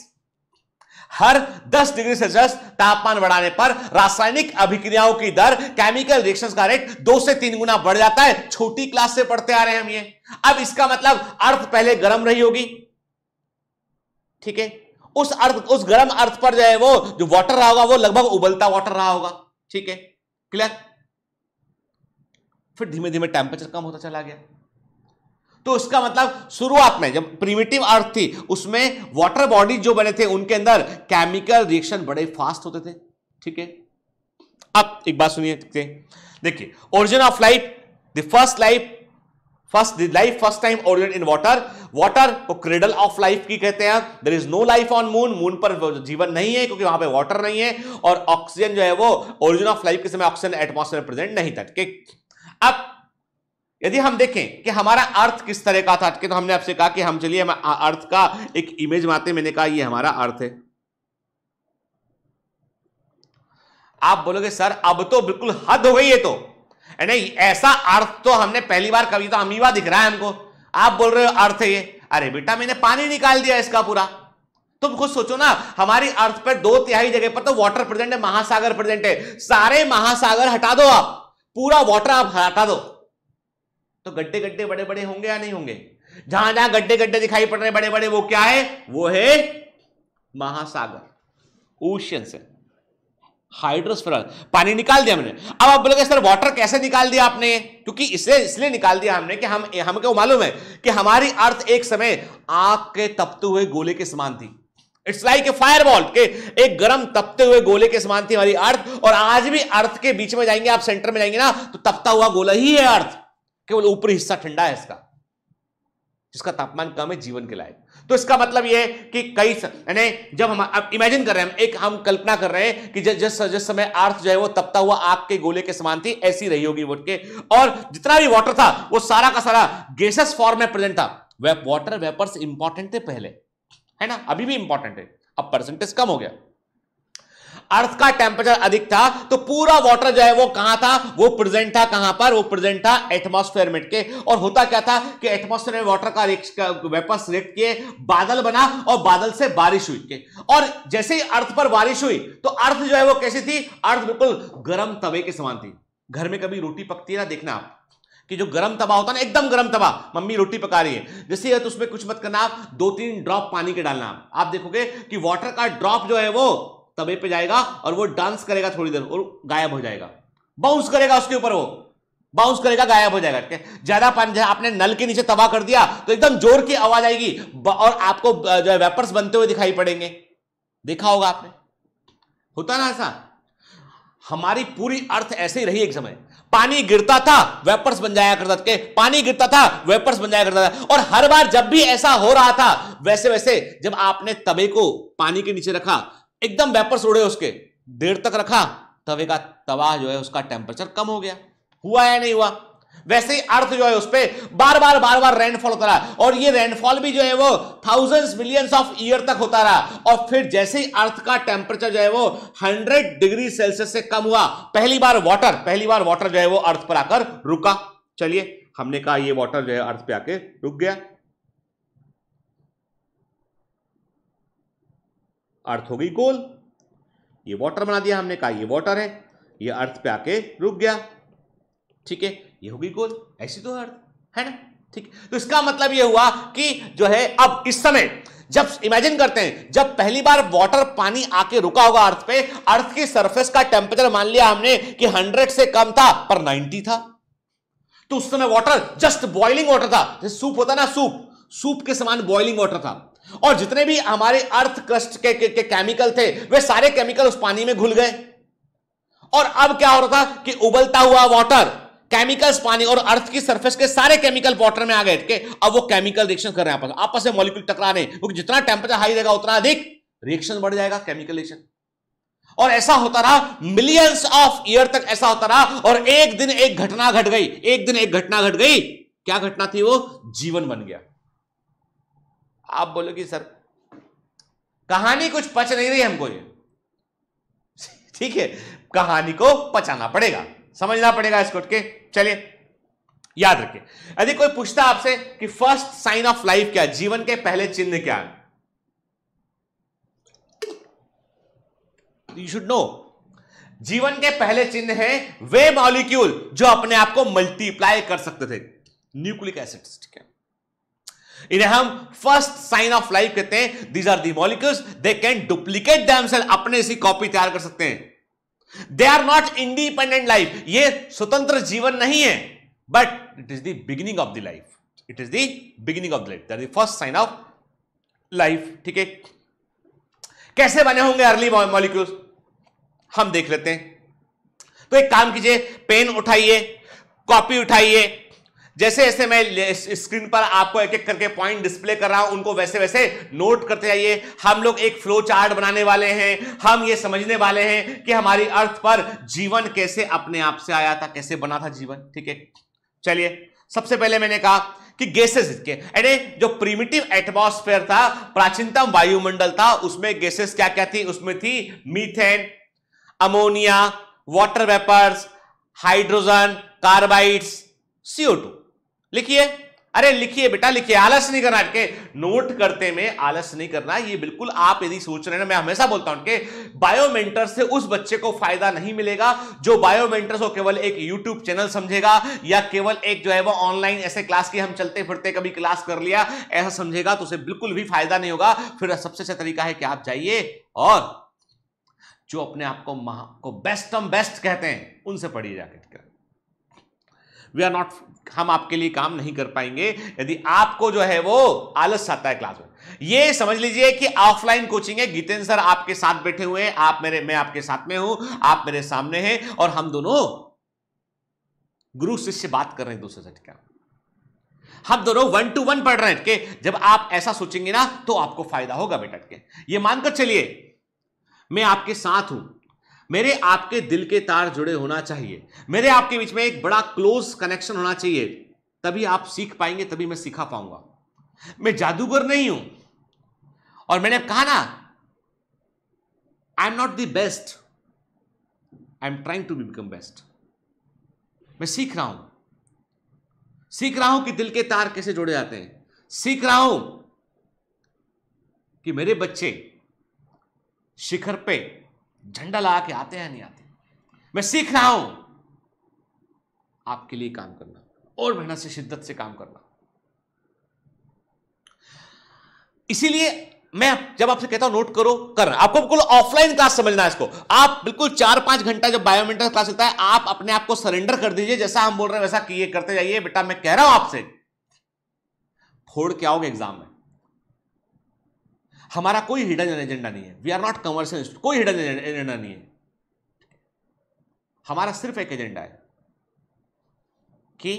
हर 10 डिग्री सेल्सियस तापमान बढ़ाने पर रासायनिक अभिक्रियाओं की दर केमिकल रिएक्शंस का रेट दो से तीन गुना बढ़ जाता है छोटी क्लास से पढ़ते आ रहे हैं हम ये अब इसका मतलब अर्थ पहले गर्म रही होगी ठीक है उस अर्थ उस गर्म अर्थ पर जो है वो जो वाटर रहा होगा वो लगभग उबलता वाटर रहा होगा ठीक है क्लियर फिर धीमे धीमे टेम्परेचर कम होता चला गया तो इसका मतलब शुरुआत में जब प्रिमिटिव अर्थ थी उसमें वाटर बॉडीज जो बने थे उनके अंदर केमिकल रिएक्शन बड़े फास्ट होते थे ठीक है अब एक बात सुनिए देखिए origin of life the first life first life first time origin in water water को क्रेडल ऑफ लाइफ की कहते हैं there is no life on moon moon पर जीवन नहीं है क्योंकि वहां पे वाटर नहीं है और ऑक्सीजन जो है वो ओरिजिन ऑफ लाइफ के समय ऑक्सीजन एटमोसफेयर प्रेजेंट नहीं था ठीक अब यदि हम देखें कि हमारा अर्थ किस तरह का था अटके तो हमने आपसे कहा कि हम चलिए हम अर्थ का एक इमेज माते मैंने कहा ये हमारा अर्थ है आप बोलोगे सर अब तो बिल्कुल हद हो गई है तो नहीं ऐसा अर्थ तो हमने पहली बार कभी तो अमीवा दिख रहा है हमको आप बोल रहे हो अर्थ है ये अरे बेटा मैंने पानी निकाल दिया इसका पूरा तुम खुद सोचो ना हमारी अर्थ पर दो तिहाई जगह पर तो वाटर प्रेजेंट है महासागर प्रेजेंट है सारे महासागर हटा दो आप पूरा वाटर आप हटा दो तो गड्ढे गड्ढे बड़े बड़े होंगे या नहीं होंगे जहां जहां गड्ढे गड्ढे दिखाई पड़ रहे बड़े बड़े वो क्या है वो है महासागर ओशियन से हाइड्रोस्फेरल पानी निकाल दिया हमने अब आप बोलोगे सर वाटर कैसे निकाल दिया आपने क्योंकि इसलिए इसलिए निकाल दिया हमने कि हम हमको मालूम है कि हमारी अर्थ एक समय आग के तपते हुए गोले के समान थी it's like a fire ball के एक गर्म तपते हुए गोले के समान थी हमारी अर्थ और आज भी अर्थ के बीच में जाएंगे आप सेंटर में जाएंगे ना तो तपता हुआ गोला ही है अर्थ केवल ऊपरी हिस्सा ठंडा है इसका जिसका तापमान कम है जीवन के लायक तो इसका मतलब यह कि कई यानी जब हम अब इमेजिन कर रहे हैं एक हम कल्पना कर रहे हैं कि जिस जिस समय अर्थ जो है वो तपता हुआ आग के गोले के समान थी ऐसी रही होगी वोट के और जितना भी वाटर था वो सारा का सारा गैसेस फॉर्म में प्रेजेंट था वेप वाटर वेपर्स इंपॉर्टेंट थे पहले है ना अभी भी इंपॉर्टेंट है अब परसेंटेज कम हो गया अर्थ का टेम्परेचर अधिक था तो पूरा वाटर जो है वो कहां था वो प्रेजेंट था कहां पर वो प्रेजेंट था एटमोस्फेयर में के और होता क्या था कि एटमोस्फेयर में वाटर का वेपर्स रिएक्ट किए बादल बना और बादल से बारिश हुई के और जैसे ही अर्थ पर बारिश हुई तो अर्थ जो है वो कैसी थी अर्थ बिल्कुल गर्म तवे के समान थी घर में कभी रोटी पकती है ना देखना आप कि जो गरम तबा होता है ना एकदम गरम तबा मम्मी रोटी पका रही है जैसे तो उसमें कुछ मत करना आप दो तीन ड्रॉप पानी के डालना आप देखोगे कि वाटर का ड्रॉप जो है वो तबे पे जाएगा और वो डांस करेगा थोड़ी देर और गायब हो जाएगा बाउंस करेगा उसके ऊपर वो बाउंस करेगा गायब हो जाएगा ज्यादा पानी जैसे आपने नल के नीचे तबाह कर दिया तो एकदम जोर की आवाज आएगी और आपको जो है वेपर्स बनते हुए दिखाई पड़ेंगे देखा होगा आपने होता ना ऐसा हमारी पूरी अर्थ ऐसे ही रही एक समय पानी गिरता था वेपर्स बन जाया करता था पानी गिरता था वेपर्स बन जाया करता था और हर बार जब भी ऐसा हो रहा था वैसे वैसे जब आपने तबे को पानी के नीचे रखा एकदम वेपर्स उड़े उसके देर तक रखा तवे का तवा जो है उसका टेम्परेचर कम हो गया हुआ या नहीं हुआ वैसे ही अर्थ जो है उस पर बार बार बार बार रेनफॉल होता रहा और ये रेनफॉल भी जो है वो थाउजेंड्स मिलियंस ऑफ ईयर तक होता रहा और फिर जैसे ही अर्थ का टेम्परेचर जो है वो हंड्रेड डिग्री सेल्सियस से कम हुआ पहली बार वाटर पहली बार वाटर जो है वो अर्थ पर आकर रुका चलिए हमने कहा ये वाटर जो है अर्थ पे आके रुक गया अर्थ हो गई गोल ये वाटर बना दिया हमने कहा ये वाटर है ये अर्थ पे आके रुक गया ठीक है ये होगी गोल ऐसी तो अर्थ है ना ठीक तो इसका मतलब ये हुआ कि जो है अब इस समय जब इमेजिन करते हैं जब पहली बार वाटर पानी आके रुका होगा अर्थ पे अर्थ की सरफेस का टेम्परेचर मान लिया हमने कि 100 से कम था पर 90 था तो उस समय वाटर जस्ट बॉइलिंग वाटर था जैसे सूप होता ना सूप सूप के समान बॉइलिंग वाटर था और जितने भी हमारे अर्थ क्रस्ट के, के, के केमिकल थे वे सारे केमिकल उस पानी में घुल गए और अब क्या हो रहा था कि उबलता हुआ वाटर केमिकल्स पानी और अर्थ की सरफेस के सारे केमिकल वाटर में आ गए के अब वो केमिकल रिएक्शन कर रहे हैं आपस आपस में मॉलिक्यूल टकरा रहे क्योंकि जितना टेम्परेचर हाई रहेगा उतना अधिक रिएक्शन बढ़ जाएगा केमिकल रिएक्शन और ऐसा होता रहा मिलियंस ऑफ ईयर तक ऐसा होता रहा और एक दिन एक घटना घट गट गई एक दिन एक घटना घट गट गई क्या घटना थी वो जीवन बन गया आप बोलो कि सर कहानी कुछ पच नहीं रही हमको ये ठीक है कहानी को पचाना पड़ेगा समझना पड़ेगा इसको के चलिए याद रखिए यदि कोई पूछता आपसे कि फर्स्ट साइन ऑफ लाइफ क्या जीवन के पहले चिन्ह क्या है यू शुड नो जीवन के पहले चिन्ह है वे मॉलिक्यूल जो अपने आप को मल्टीप्लाई कर सकते थे न्यूक्लिक एसिड्स ठीक है इन्हें हम फर्स्ट साइन ऑफ लाइफ कहते हैं these are the molecules they can duplicate themselves अपने से कॉपी तैयार कर सकते हैं they are not independent life ये स्वतंत्र जीवन नहीं है but it is the beginning of the life it is the beginning of the life that the first sign of life ठीक है कैसे बने होंगे अर्ली मॉलिक्यूल्स हम देख लेते हैं तो एक काम कीजिए पेन उठाइए कॉपी उठाइए जैसे जैसे मैं स्क्रीन पर आपको एक एक करके पॉइंट डिस्प्ले कर रहा हूं उनको वैसे वैसे नोट करते जाइए हम लोग एक फ्लो चार्ट बनाने वाले हैं हम ये समझने वाले हैं कि हमारी अर्थ पर जीवन कैसे अपने आप से आया था कैसे बना था जीवन ठीक है चलिए सबसे पहले मैंने कहा कि गैसेस के यानी जो प्रीमिटिव एटमोस्फेयर था प्राचीनतम वायुमंडल था उसमें गैसेस क्या क्या थी उसमें थी methane ammonia water vapours hydrogen carbides CO two लिखिए अरे लिखिए बेटा लिखिए आलस नहीं करना के नोट करते में आलस नहीं करना ये बिल्कुल आप यदि सोच रहे हैं मैं हमेशा बोलता हूं बायोमेंटर से उस बच्चे को फायदा नहीं मिलेगा जो बायोमेंटर को केवल एक यूट्यूब चैनल समझेगा या केवल एक जो है वो ऑनलाइन ऐसे क्लास की हम चलते फिरते कभी क्लास कर लिया ऐसा समझेगा तो उसे बिल्कुल भी फायदा नहीं होगा फिर सबसे अच्छा तरीका है कि आप जाइए और जो अपने आप को महा को बेस्टम बेस्ट कहते हैं उनसे पढ़िए जाके वी आर नॉट हम आपके लिए काम नहीं कर पाएंगे यदि आपको जो है वो आलस आता है क्लास में ये समझ लीजिए कि ऑफलाइन कोचिंग है गीतेन सर आपके साथ बैठे हुए हैं आप मेरे मैं आपके साथ में हूं आप मेरे सामने हैं और हम दोनों गुरु शिष्य बात कर रहे हैं दूसरे से ठीक है हम दोनों वन टू वन पढ़ रहे हैं के जब आप ऐसा सोचेंगे ना तो आपको फायदा होगा बेटा के ये मानकर चलिए मैं आपके साथ हूं मेरे आपके दिल के तार जुड़े होना चाहिए मेरे आपके बीच में एक बड़ा क्लोज कनेक्शन होना चाहिए तभी आप सीख पाएंगे तभी मैं सिखा पाऊंगा मैं जादूगर नहीं हूं और मैंने कहा ना I am not the best I am trying to become best मैं सीख रहा हूं सीख रहा हूं कि दिल के तार कैसे जोड़े जाते हैं सीख रहा हूं कि मेरे बच्चे शिखर पे झंडा लगा के आते हैं नहीं आते मैं सीख रहा हूं आपके लिए काम करना और मेहनत से शिद्दत से काम करना इसीलिए मैं जब आपसे कहता हूं नोट करो कर आपको बिल्कुल ऑफलाइन क्लास समझना है इसको आप बिल्कुल चार पांच घंटा जब बायोमेंटल क्लास होता है आप अपने आप को सरेंडर कर दीजिए जैसा हम बोल रहे हैं वैसा किए करते जाइए बेटा मैं कह रहा हूं आपसे फोड़ के आओगे एग्जाम में हमारा कोई हिडन एजेंडा नहीं है वी आर नॉट कमर्शियल कोई हिडन एजेंडा नहीं है हमारा सिर्फ एक एजेंडा है कि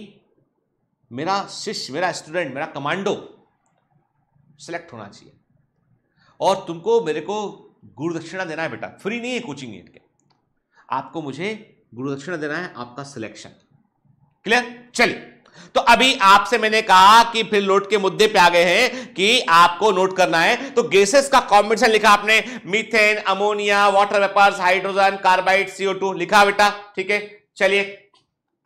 मेरा शिष्य मेरा स्टूडेंट मेरा कमांडो सेलेक्ट होना चाहिए और तुमको मेरे को गुरुदक्षिणा देना है बेटा फ्री नहीं है कोचिंग एड के आपको मुझे गुरुदक्षिणा देना है आपका सिलेक्शन क्लियर चलिए तो अभी आपसे मैंने कहा कि फिर लोट के मुद्दे पे आ गए हैं कि आपको नोट करना है तो गैसेस का कॉम्बिनेशन लिखा आपने methane ammonia water vapours hydrogen carbide CO लिखा बेटा ठीक है चलिए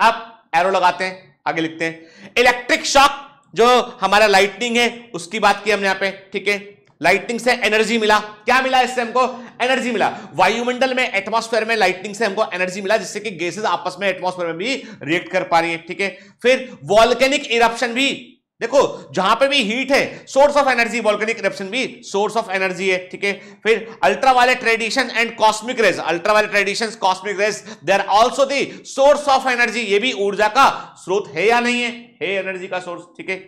अब एरो लगाते हैं आगे लिखते हैं इलेक्ट्रिक शॉक जो हमारा लाइटनिंग है उसकी बात की हमने यहां पे ठीक है लाइटनिंग से एनर्जी मिला क्या मिला इससे हमको एनर्जी मिला वायुमंडल में एटमॉस्फेयर में लाइटनिंग से हमको एनर्जी मिला जिससे कि गैसेस आपस में एटमॉस्फेयर में भी रिएक्ट कर पा रही है ठीक है फिर वॉल्केनिक इरप्शन भी देखो जहां पे भी हीट है source of energy volcanic eruption भी सोर्स ऑफ एनर्जी है ठीक है फिर ultraviolet radiation and cosmic rays ultraviolet radiation cosmic rays they are also the source of energy ये भी ऊर्जा का स्रोत है या नहीं है है एनर्जी का सोर्स ठीक है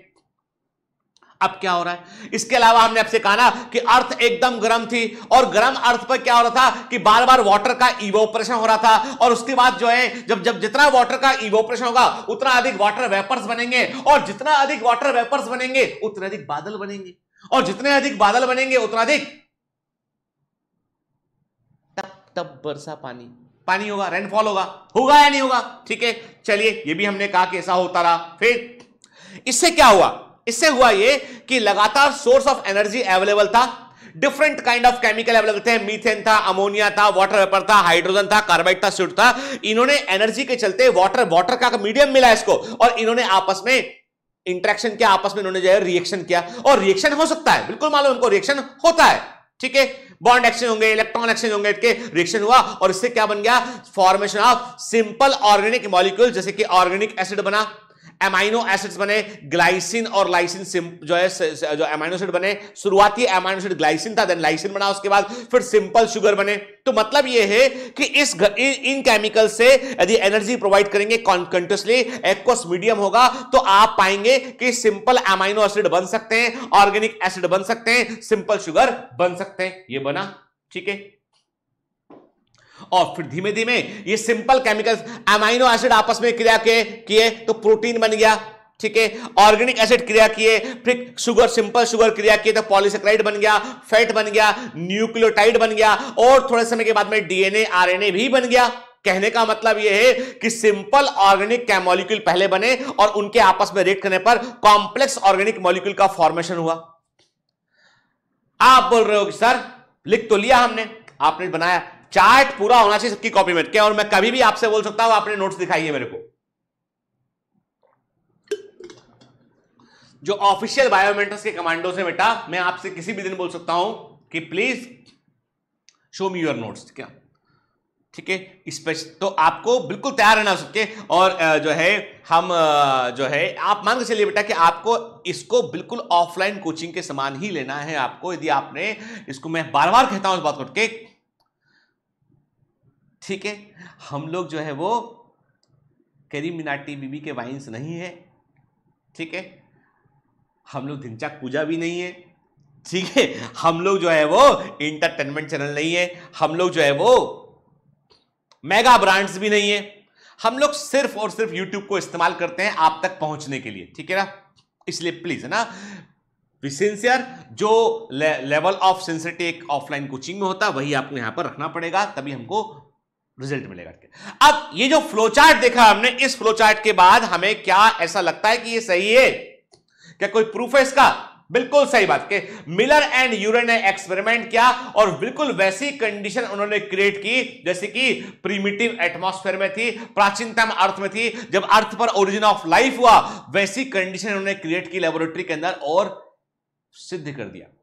अब क्या हो रहा है इसके अलावा हमने आपसे कहा ना कि अर्थ एकदम गर्म थी और गर्म अर्थ पर क्या हो रहा था कि बार बार वाटर का इवोपरेशन हो रहा था और उसके बाद जो है जब जब जितना वाटर का इवोपरेशन होगा उतना अधिक वाटर वेपर्स बनेंगे और जितना अधिक वाटर वेपर्स बनेंगे उतने अधिक बादल बनेंगे और जितने अधिक बादल बनेंगे उतना अधिक तब तब बरसा पानी पानी होगा रेनफॉल होगा होगा या नहीं होगा ठीक है चलिए ये भी हमने कहा कि ऐसा होता रहा फिर इससे क्या हुआ इससे हुआ ये कि लगातार सोर्स ऑफ एनर्जी अवेलेबल था different kind of chemical available थे मीथेन था अमोनिया था वाटर वेपर था हाइड्रोजन था कार्बाइड था सूट था इन्होंने एनर्जी के चलते वाटर वाटर का मीडियम मिला इसको और इन्होंने आपस में इंट्रैक्शन किया आपस में इन्होंने जो है रिएक्शन किया और रिएक्शन हो सकता है बिल्कुल मालूम इनको रिएक्शन होता है ठीक है बॉन्ड एक्सचेंज होंगे इलेक्ट्रॉन एक्सचेंज होंगे इसके रिएक्शन हुआ और इससे क्या बन गया formation of simple organic molecule जैसे कि ऑर्गेनिक एसिड बना एमाइनो एसिड्स बने ग्लाइसिन और लाइसिन जो है जो एमाइनो एसिड बने शुरुआती एमाइनो एसिड ग्लाइसिन था देन लाइसिन बना उसके बाद फिर सिंपल शुगर बने तो मतलब यह है कि इस इन, केमिकल से यदि एनर्जी प्रोवाइड करेंगे कंटिन्यूसली एक्वस मीडियम होगा तो आप पाएंगे कि सिंपल एमाइनो एसिड बन सकते हैं ऑर्गेनिक एसिड बन सकते हैं सिंपल शुगर बन सकते हैं ये बना ठीक है और फिर धीमे धीमे ये सिंपल केमिकल्स अमाइनो एसिड आपस में क्रिया के किए तो प्रोटीन बन गया ठीक है ऑर्गेनिक एसिड क्रिया किए फिर शुगर सिंपल शुगर क्रिया किए तो पॉलिसेक्राइड बन गया फैट बन गया न्यूक्लियोटाइड बन गया और थोड़े समय के बाद में डीएनए आरएनए भी बन गया कहने का मतलब यह है कि सिंपल ऑर्गेनिक मॉलिक्यूल पहले बने और उनके आपस में रेट करने पर कॉम्प्लेक्स ऑर्गेनिक मॉलिक्यूल का फॉर्मेशन हुआ आप बोल रहे हो कि सर लिख तो लिया हमने आपने बनाया चार्ट पूरा होना चाहिए सबकी कॉपी में क्या और मैं कभी भी आपसे बोल सकता हूं आपने नोट्स दिखाइए मेरे को जो ऑफिशियल बायोमेंटस के कमांडो से बेटा मैं आपसे किसी भी दिन बोल सकता हूं कि please show me your notes क्या ठीक है स्पेशल तो आपको बिल्कुल तैयार रहना सबके और जो है हम जो है आप मान के चलिए बेटा कि आपको इसको बिल्कुल ऑफलाइन कोचिंग के समान ही लेना है आपको यदि आपने इसको मैं बार बार कहता हूं इस बात को ठीक है हम लोग जो है वो करीमिनाटी बीबी के वाइन्स नहीं है ठीक है हम लोग धिनचा पूजा भी नहीं है ठीक है हम लोग जो है वो इंटरटेनमेंट चैनल नहीं है हम लोग जो है वो मेगा ब्रांड्स भी नहीं है हम लोग सिर्फ और सिर्फ यूट्यूब को इस्तेमाल करते हैं आप तक पहुंचने के लिए ठीक है ना इसलिए प्लीज है ना सिंसियर जो ले, लेवल ऑफ सेंसिटिव एक ऑफलाइन कोचिंग में होता वही आपको यहां पर रखना पड़ेगा तभी हमको रिजल्ट मिलेगा अब ये जो फ्लो चार्ट देखा हमने इस फ्लो चार्ट के बाद हमें क्या ऐसा लगता है कि ये सही है क्या कोई प्रूफ है इसका बिल्कुल सही बात के मिलर एंड यूर ने एक्सपेरिमेंट किया और बिल्कुल वैसी कंडीशन उन्होंने क्रिएट की जैसे कि प्रीमिटिव एटमॉस्फेयर में थी प्राचीनतम अर्थ में थी जब अर्थ पर ओरिजिन ऑफ लाइफ हुआ वैसी कंडीशन उन्होंने क्रिएट की लेबोरेटरी के अंदर और सिद्ध कर दिया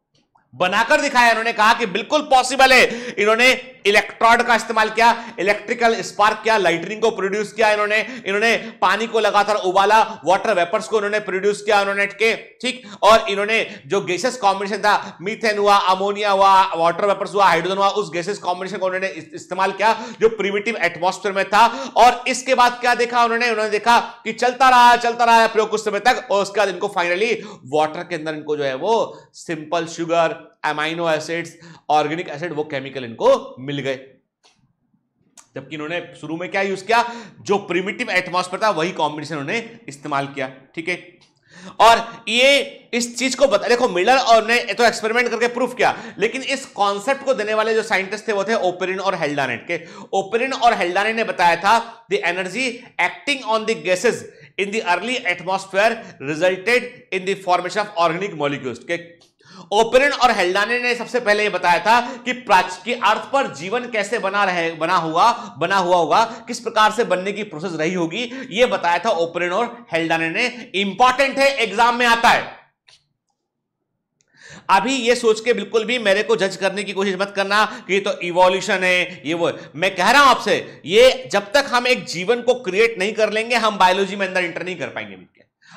बनाकर दिखाया इन्होंने कहा कि बिल्कुल पॉसिबल है इन्होंने इलेक्ट्रॉड का इस्तेमाल किया इलेक्ट्रिकल स्पार्क किया लाइटनिंग को प्रोड्यूस किया इन्होंने इन्होंने पानी को लगातार उबाला वाटर वेपर्स को इन्होंने प्रोड्यूस किया इन्होंने के ठीक और इन्होंने जो गैसेस कॉम्बिनेशन था मीथेन हुआ अमोनिया हुआ वाटर वेपर्स हुआ हाइड्रोजन हुआ उस गैसेस कॉम्बिनेशन को उन्होंने इस्तेमाल किया जो प्रिमेटिव एटमोस्फेयर में था और इसके बाद क्या देखा उन्होंने उन्होंने देखा कि चलता रहा चलता रहा प्रयोग कुछ समय तक और उसके बाद इनको फाइनली वाटर के अंदर इनको जो है वो simple sugar amino acids organic acid वो केमिकल इनको मिल गए जबकि इन्होंने शुरू में क्या यूज किया जो प्रिमिटिव एटमोस्फेयर था वही कॉम्बिनेशन उन्होंने इस्तेमाल किया ठीक है और ये इस चीज को बता देखो मिलर और ने तो एक्सपेरिमेंट करके प्रूफ किया लेकिन इस कॉन्सेप्ट को देने वाले जो साइंटिस्ट थे वो थे ओपेरिन और हेल्डानेट के ओपेरिन और हेल्डानेट ने बताया था the energy acting on the gases in the early atmosphere resulted in the formation of organic molecules के ओपरिन और हेल्डाने ने सबसे पहले ये बताया था कि की अर्थ पर जीवन कैसे बना रहे बना हुआ बना हुआ होगा किस प्रकार से बनने की प्रोसेस रही होगी ये बताया था ओपरिन और हेल्डाने ने इंपॉर्टेंट है एग्जाम में आता है अभी ये सोच के बिल्कुल भी मेरे को जज करने की कोशिश मत करना कि ये तो इवोल्यूशन है ये वो मैं कह रहा हूं आपसे ये जब तक हम एक जीवन को क्रिएट नहीं कर लेंगे हम बायोलॉजी में अंदर इंटर नहीं कर पाएंगे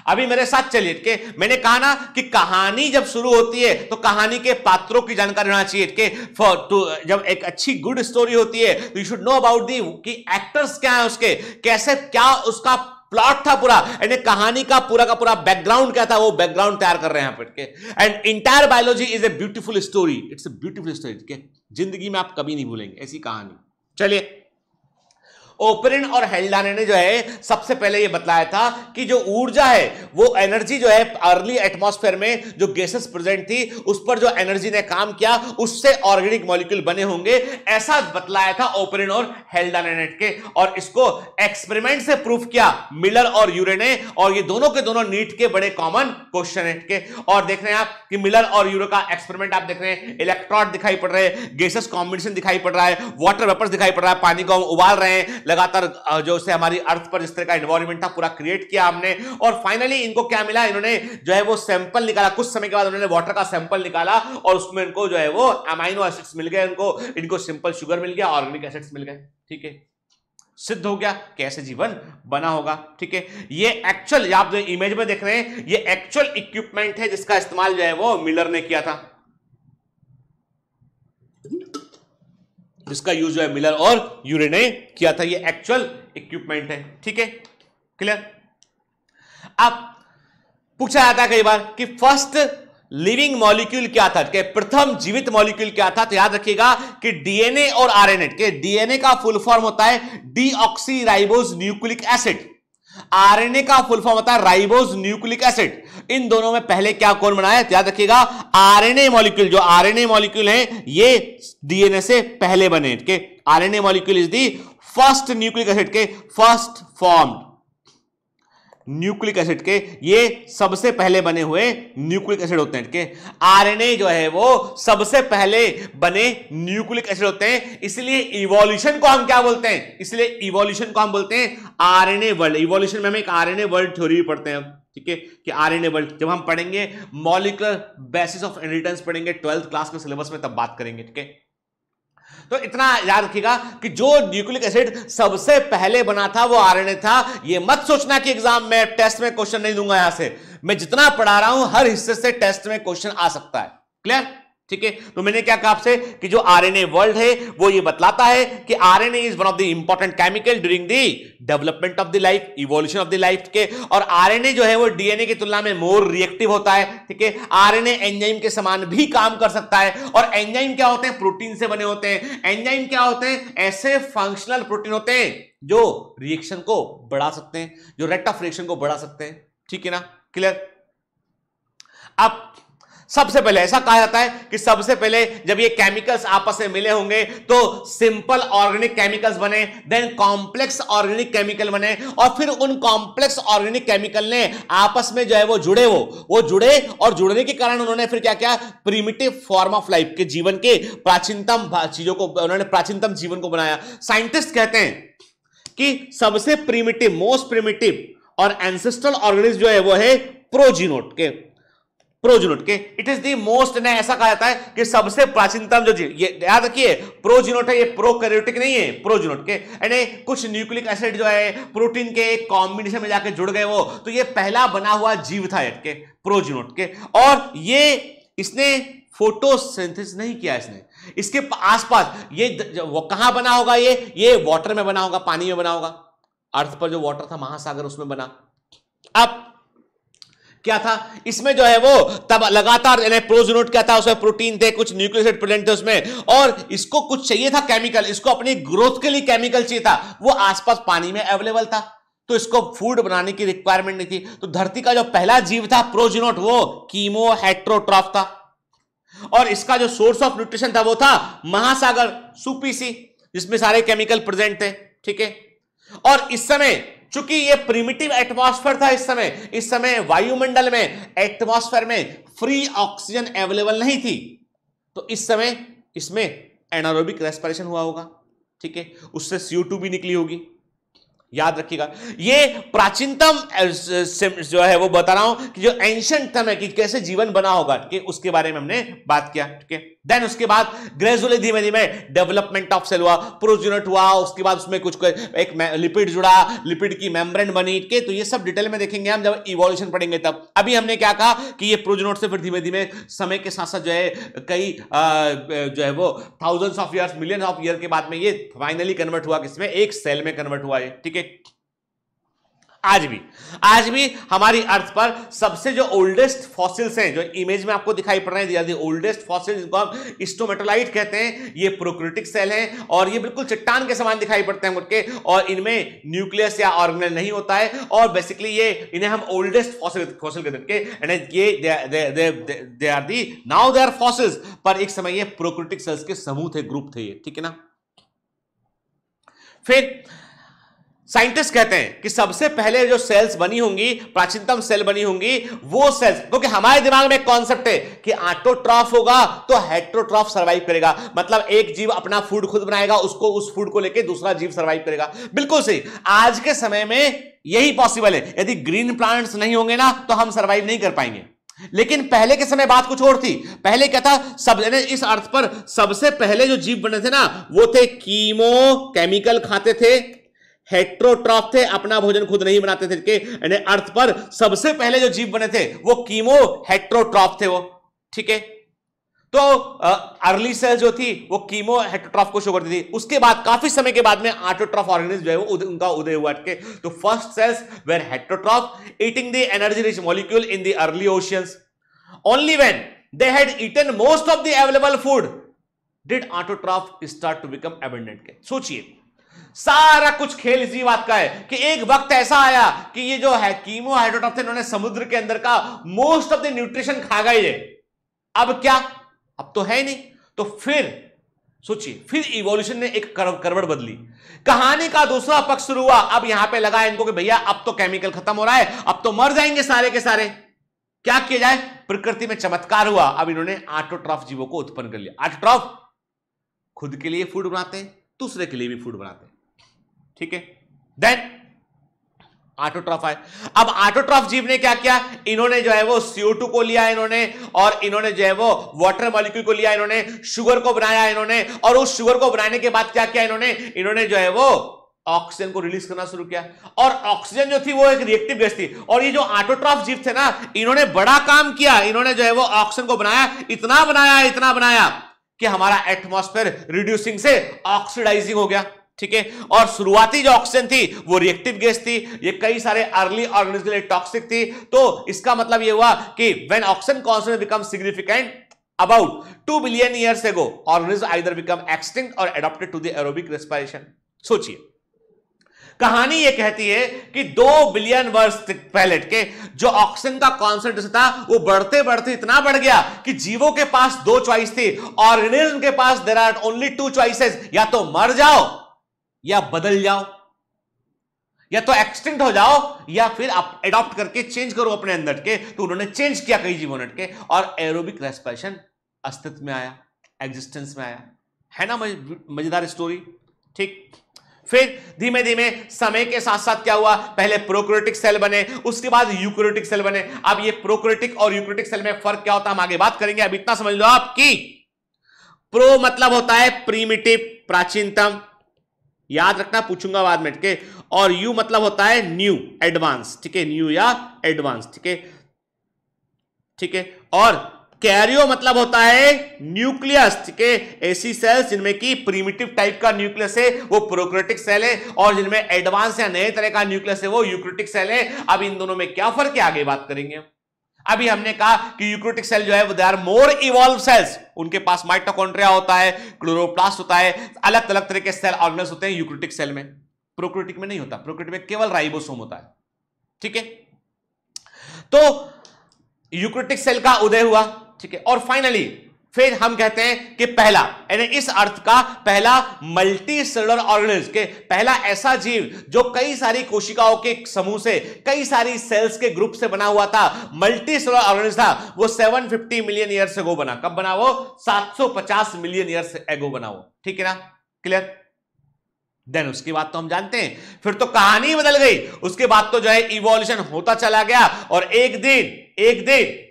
अभी मेरे साथ चलिए के मैंने कहा ना कि कहानी जब शुरू होती है तो कहानी के पात्रों की जानकारी होना चाहिए के फॉर जब एक अच्छी गुड स्टोरी होती है तो you should know about the कि एक्टर्स क्या है उसके कैसे क्या उसका प्लॉट था पूरा यानी कहानी का पूरा का पूरा बैकग्राउंड क्या था वो बैकग्राउंड तैयार कर रहे हैं यहां पर and entire biology is a beautiful story it's a beautiful story जिंदगी में आप कभी नहीं भूलेंगे ऐसी कहानी चलिए ओपरिन और हेल्डाने ने जो है सबसे पहले ये बताया था कि जो ऊर्जा है वो एनर्जी जो है अर्ली एटमॉस्फेयर में जो गैसेस प्रेजेंट थी उस पर जो एनर्जी ने काम किया उससे ऑर्गेनिक मॉलिक्यूल बने होंगे ऐसा बतलाया था ओपरिन और हेल्डाने के और इसको एक्सपेरिमेंट से प्रूफ किया मिलर और यूरे ने और ये दोनों के दोनों नीट के बड़े कॉमन क्वेश्चन है के और देख रहे हैं आप कि मिलर और यूरो का एक्सपेरिमेंट आप देख रहे हैं इलेक्ट्रॉन दिखाई पड़ रहे हैं गैसेस कॉम्बिनेशन दिखाई पड़ रहा है वाटर वेपर्स दिखाई पड़ रहा है पानी को उबाल रहे हैं लगातार जो से हमारी अर्थ पर जिस तरह का इन्वायरमेंट था पूरा क्रिएट किया हमने और फाइनली इनको क्या मिला इन्होंने जो है वो सैंपल निकाला कुछ समय के बाद उन्होंने वाटर का सैंपल निकाला और उसमें इनको जो है वो अमाइनो एसिड्स मिल गए इनको इनको सिंपल शुगर मिल गया ऑर्गेनिक एसिड्स मिल गए ठीक है सिद्ध हो गया कैसे जीवन बना होगा ठीक है ये एक्चुअल आप जो इमेज में देख रहे हैं ये एक्चुअल इक्विपमेंट है जिसका इस्तेमाल जो है वो मिलर ने किया था जिसका यूज जो है मिलर और यूरे ने किया था ये एक्चुअल इक्विपमेंट है ठीक है क्लियर अब पूछा जाता है कई बार कि फर्स्ट लिविंग मॉलिक्यूल क्या था ठीक प्रथम जीवित मॉलिक्यूल क्या था तो याद रखिएगा कि डीएनए और आरएनए के डीएनए का फुल फॉर्म होता है deoxyribose nucleic acid RNA का फुल फॉर्म होता है राइबोज न्यूक्लिक एसिड इन दोनों में पहले क्या कौन बनाया याद रखिएगा आरएनए मॉलिक्यूल जो आरएनए मॉलिक्यूल है ये डीएनए से पहले बने के RNA molecule is the first nucleic acid के फर्स्ट फॉर्म न्यूक्लिक एसिड के ये सबसे पहले बने हुए न्यूक्लिक एसिड होते हैं आरएनए जो है वो सबसे पहले बने न्यूक्लिक एसिड होते हैं इसलिए इवोल्यूशन को हम क्या बोलते हैं इसलिए इवोल्यूशन को हम बोलते हैं आरएनए वर्ल्ड इवोल्यूशन में हम एक आरएनए वर्ल्ड थ्योरी भी पढ़ते हैं ठीक है कि आर एनेबल्ड जब हम पढ़ेंगे मॉलिकुलर बेसिस ऑफ इनहेरिटेंस पढ़ेंगे ट्वेल्थ क्लास के सिलेबस में तब बात करेंगे ठीक है तो इतना याद रखिएगा कि जो न्यूक्लिक एसिड सबसे पहले बना था वो आरएनए था ये मत सोचना कि एग्जाम में टेस्ट में क्वेश्चन नहीं दूंगा यहां से मैं जितना पढ़ा रहा हूं हर हिस्से से टेस्ट में क्वेश्चन आ सकता है क्लियर ठीक है तो मैंने क्या कहा आपसे कि जो आरएनए वर्ल्ड है वो ये बतलाता है कि RNA is one of the important chemical during the development of the life evolution of the life के और आरएनए जो है वो डीएनए की तुलना में मोर रिएक्टिव होता है ठीक है आरएनए एंजाइम के समान भी काम कर सकता है और एंजाइम क्या होते हैं प्रोटीन से बने होते हैं एंजाइम क्या होते हैं ऐसे फंक्शनल प्रोटीन होते हैं जो रिएक्शन को बढ़ा सकते हैं जो रेट ऑफ रिएक्शन को बढ़ा सकते हैं ठीक है ना क्लियर अब सबसे पहले ऐसा कहा जाता है कि सबसे पहले जब ये केमिकल्स आपस में मिले होंगे तो सिंपल ऑर्गेनिक केमिकल्स बने देन कॉम्प्लेक्स ऑर्गेनिक केमिकल बने और फिर उन कॉम्प्लेक्स ऑर्गेनिक केमिकल ने आपस में जो है वो जुड़े वो वो जुड़े और जुड़ने के कारण उन्होंने फिर क्या क्या प्रीमिटिव फॉर्म ऑफ लाइफ के जीवन के प्राचीनतम चीजों को उन्होंने प्राचीनतम जीवन को बनाया साइंटिस्ट कहते हैं कि सबसे प्रीमिटिव मोस्ट प्रीमिटिव और एंसेस्ट्रल ऑर्गेनिज्म जो है वो है प्रोजीनोट के प्रोजिनोट के इट इज दी मोस्ट ने ऐसा कहा जाता है कि सबसे प्राचीनतम जो जीव ये याद रखिए प्रोजिनोट है ये प्रोकैरियोटिक नहीं है प्रोजिनोट के यानी कुछ न्यूक्लिक एसिड जो है प्रोटीन के एक कॉम्बिनेशन में जाके जुड़ गए वो तो ये पहला बना हुआ जीव था के प्रोजिनोट के और ये इसने फोटोसिंथेसिस नहीं किया इसने इसके आसपास ये वो कहाँ बना होगा ये ये वाटर में बना होगा पानी में बना होगा अर्थ पर जो वाटर था महासागर उसमें बना अब क्या था इसमें जो है वो तब लगातार प्रोज नोट क्या था उसमें प्रोटीन थे कुछ न्यूक्लियोसाइड प्लेंट थे उसमें और इसको कुछ चाहिए था केमिकल इसको अपनी ग्रोथ के लिए केमिकल चाहिए था वो आसपास पानी में अवेलेबल था तो इसको फूड बनाने की रिक्वायरमेंट नहीं थी तो धरती का जो पहला जीव था प्रोजिनोट वो कीमो हेट्रोट्रॉफ था और इसका जो सोर्स ऑफ न्यूट्रिशन था वो था महासागर सुपीसी जिसमें सारे केमिकल प्रेजेंट थे ठीक है और इस समय चूंकि ये प्रिमिटिव एटमॉस्फेयर था इस समय इस समय वायुमंडल में एटमॉस्फेयर में फ्री ऑक्सीजन अवेलेबल नहीं थी तो इस समय इसमें एनारोबिक रेस्पिरेशन हुआ होगा ठीक है उससे CO2 भी निकली होगी याद रखिएगा ये प्राचीनतम जो है वो बता रहा हूं कि जो एंशंट तम है कि कैसे जीवन बना होगा कि उसके बारे में हमने बात किया ठीक है देन उसके बाद ग्रेजुअली धीमे धीमे डेवलपमेंट ऑफ सेल हुआ प्रोजूनेट हुआ उसके बाद उसमें कुछ एक लिपिड जुड़ा लिपिड की मेम्ब्रेन बनी के तो ये सब डिटेल में देखेंगे हम जब इवोल्यूशन पढ़ेंगे तब अभी हमने क्या कहा कि ये प्रोजूनोट से फिर धीमे धीमे समय के साथ साथ जो है कई जो है वो thousands of years million of year के बाद में ये फाइनली कन्वर्ट हुआ किसमें एक सेल में कन्वर्ट हुआ है ठीक है आज भी आज भी हमारी अर्थ पर सबसे जो ओल्डेस्ट फॉसिल्स हैं जो इमेज में आपको दिखाई पड़ रहे हैं ओल्डेस्ट फॉसिल जिनको हम स्टोमेटोलाइट कहते हैं ये प्रोक्रिटिक सेल हैं और ये बिल्कुल चट्टान के समान दिखाई पड़ते हैं मुझके और इनमें न्यूक्लियस या ऑर्गेनल नहीं होता है और बेसिकली ये इन्हें हम ओल्डेस्ट फॉसिल फॉसिल कहते हैं एंड ये they are the now they are fossils पर एक समय ये प्रोक्रिटिक सेल्स के समूह थे ग्रुप थे ये ठीक है ना फिर साइंटिस्ट कहते हैं कि सबसे पहले जो सेल्स बनी होंगी प्राचीनतम सेल बनी होंगी वो सेल्स क्योंकि हमारे दिमाग में एक कॉन्सेप्ट है कि आटोट्रॉफ होगा तो हेट्रोट्रॉफ सर्वाइव करेगा मतलब एक जीव अपना फूड खुद बनाएगा उसको उस फूड को लेके दूसरा जीव सर्वाइव करेगा बिल्कुल सही आज के समय में यही पॉसिबल है यदि ग्रीन प्लांट्स नहीं होंगे ना तो हम सर्वाइव नहीं कर पाएंगे लेकिन पहले के समय बात कुछ और थी पहले क्या था सब इस अर्थ पर सबसे पहले जो जीव बने थे ना वो थे कीमो केमिकल खाते थे हेट्रोट्रॉफ थे अपना भोजन खुद नहीं बनाते थे यानी अर्थ पर सबसे पहले जो जीव बने थे वो कीमो हेट्रोट्रॉफ थे वो ठीक है तो अर्ली सेल जो थी वो कीमो हेट्रोट्रॉफ को शो करती थी उसके बाद काफी समय के बाद में आटोट्रॉफ ऑर्गेनिज्म जो है वो उद, उनका उदय हुआ के तो first cells were heterotroph eating the energy rich molecule in the early oceans only when they had eaten most of the available food did did start to become abundant के सोचिए सारा कुछ खेल इसी बात का है कि एक वक्त ऐसा आया कि ये जो है कीमो हाइड्रोटॉप इन्होंने समुद्र के अंदर का मोस्ट ऑफ द न्यूट्रिशन खा गए ये अब क्या अब तो है नहीं तो फिर सोचिए फिर इवोल्यूशन ने एक करव करवट बदली कहानी का दूसरा पक्ष शुरू हुआ अब यहां पे लगा इनको कि भैया अब तो केमिकल खत्म हो रहा है अब तो मर जाएंगे सारे के सारे क्या किया जाए प्रकृति में चमत्कार हुआ अब इन्होंने आटोट्रॉफ जीवों को उत्पन्न कर लिया आटोट्रॉफ खुद के लिए फूड बनाते हैं दूसरे के लिए भी फूड बनाते हैं ठीक है देन आटोट्रॉफ आए अब आटोट्रॉफ जीव ने क्या किया इन्होंने जो है वो CO2 को लिया इन्होंने और इन्होंने जो है वो वाटर मॉलिक्यूल को लिया इन्होंने शुगर को बनाया इन्होंने और उस शुगर को बनाने के बाद क्या किया इन्होंने इन्होंने जो है वो ऑक्सीजन को रिलीज करना शुरू किया और ऑक्सीजन जो थी वो एक रिएक्टिव गैस थी और ये जो आटोट्रॉफ जीव थे ना इन्होंने बड़ा काम किया इन्होंने जो है वो ऑक्सीजन को बनाया इतना बनाया इतना बनाया कि हमारा एटमोस्फेयर रिड्यूसिंग से ऑक्सीडाइजिंग हो गया ठीक है और शुरुआती जो ऑक्सीजन थी वो रिएक्टिव गैस थी ये कई सारे अर्ली ऑर्गेनिज्म के लिए टॉक्सिक थी तो इसका मतलब ये हुआ कि when oxygen concentration become significant about two billion year से ago organism either become extinct और adopted to the aerobic respiration सोचिए कहानी ये कहती है कि दो बिलियन वर्ष पहले के जो ऑक्सीजन का कॉन्सेंट्रेशन था वो बढ़ते बढ़ते इतना बढ़ गया कि जीवों के पास दो चॉइस थी ऑर्गेनिज्म के पास there are only two choices या तो मर जाओ या बदल जाओ या तो एक्सटिंक्ट हो जाओ या फिर आप एडॉप्ट करके चेंज करो अपने अंदर के तो उन्होंने चेंज किया कई जीवन के और एरोबिक रेस्पिरेशन अस्तित्व में आया एग्जिस्टेंस में आया है ना मजेदार स्टोरी ठीक फिर धीमे धीमे समय के साथ साथ क्या हुआ पहले प्रोक्रेटिक सेल बने उसके बाद यूक्रेटिक सेल बने अब ये प्रोक्रेटिक और यूक्रेटिक सेल में फर्क क्या होता है हम आगे बात करेंगे अब इतना समझ लो आप कि प्रो मतलब होता है प्रीमिटिव प्राचीनतम याद रखना पूछूंगा बाद में ठीक है और यू मतलब होता है न्यू एडवांस ठीक है न्यू या एडवांस ठीक है ठीक है और कैरियो मतलब होता है न्यूक्लियस ठीक है ऐसी सेल्स जिनमें की प्रीमिटिव टाइप का न्यूक्लियस है वो प्रोक्रेटिक सेल है और जिनमें एडवांस या नए तरह का न्यूक्लियस है वो यूक्रेटिक सेल है अब इन दोनों में क्या फर्क है आगे बात करेंगे हम अभी हमने कहा कि यूक्रोटिक सेल जो है वो they are more evolve cells उनके पास माइटोकॉन्ड्रिया होता है क्लोरोप्लास्ट होता है अलग अलग तरह के सेल ऑर्गेनाइज होते हैं यूक्रोटिक सेल में प्रोक्रोटिक में नहीं होता प्रोक्रोटिक में केवल राइबोसोम होता है ठीक है तो यूक्रोटिक सेल का उदय हुआ ठीक है और फाइनली फिर हम कहते हैं कि पहला यानी इस अर्थ का पहला मल्टी सेलर ऑर्गेनिज के पहला ऐसा जीव जो कई सारी कोशिकाओं के समूह से कई सारी सेल्स के ग्रुप से बना हुआ था मल्टी सेलर ऑर्गेनिज था वो 750 मिलियन ईयर्स एगो बना कब बना वो 750 मिलियन ईयर्स एगो बना वो ठीक है ना क्लियर देन उसके बाद तो हम जानते हैं फिर तो कहानी बदल गई उसके बाद तो जो है इवोल्यूशन होता चला गया और एक दिन एक दिन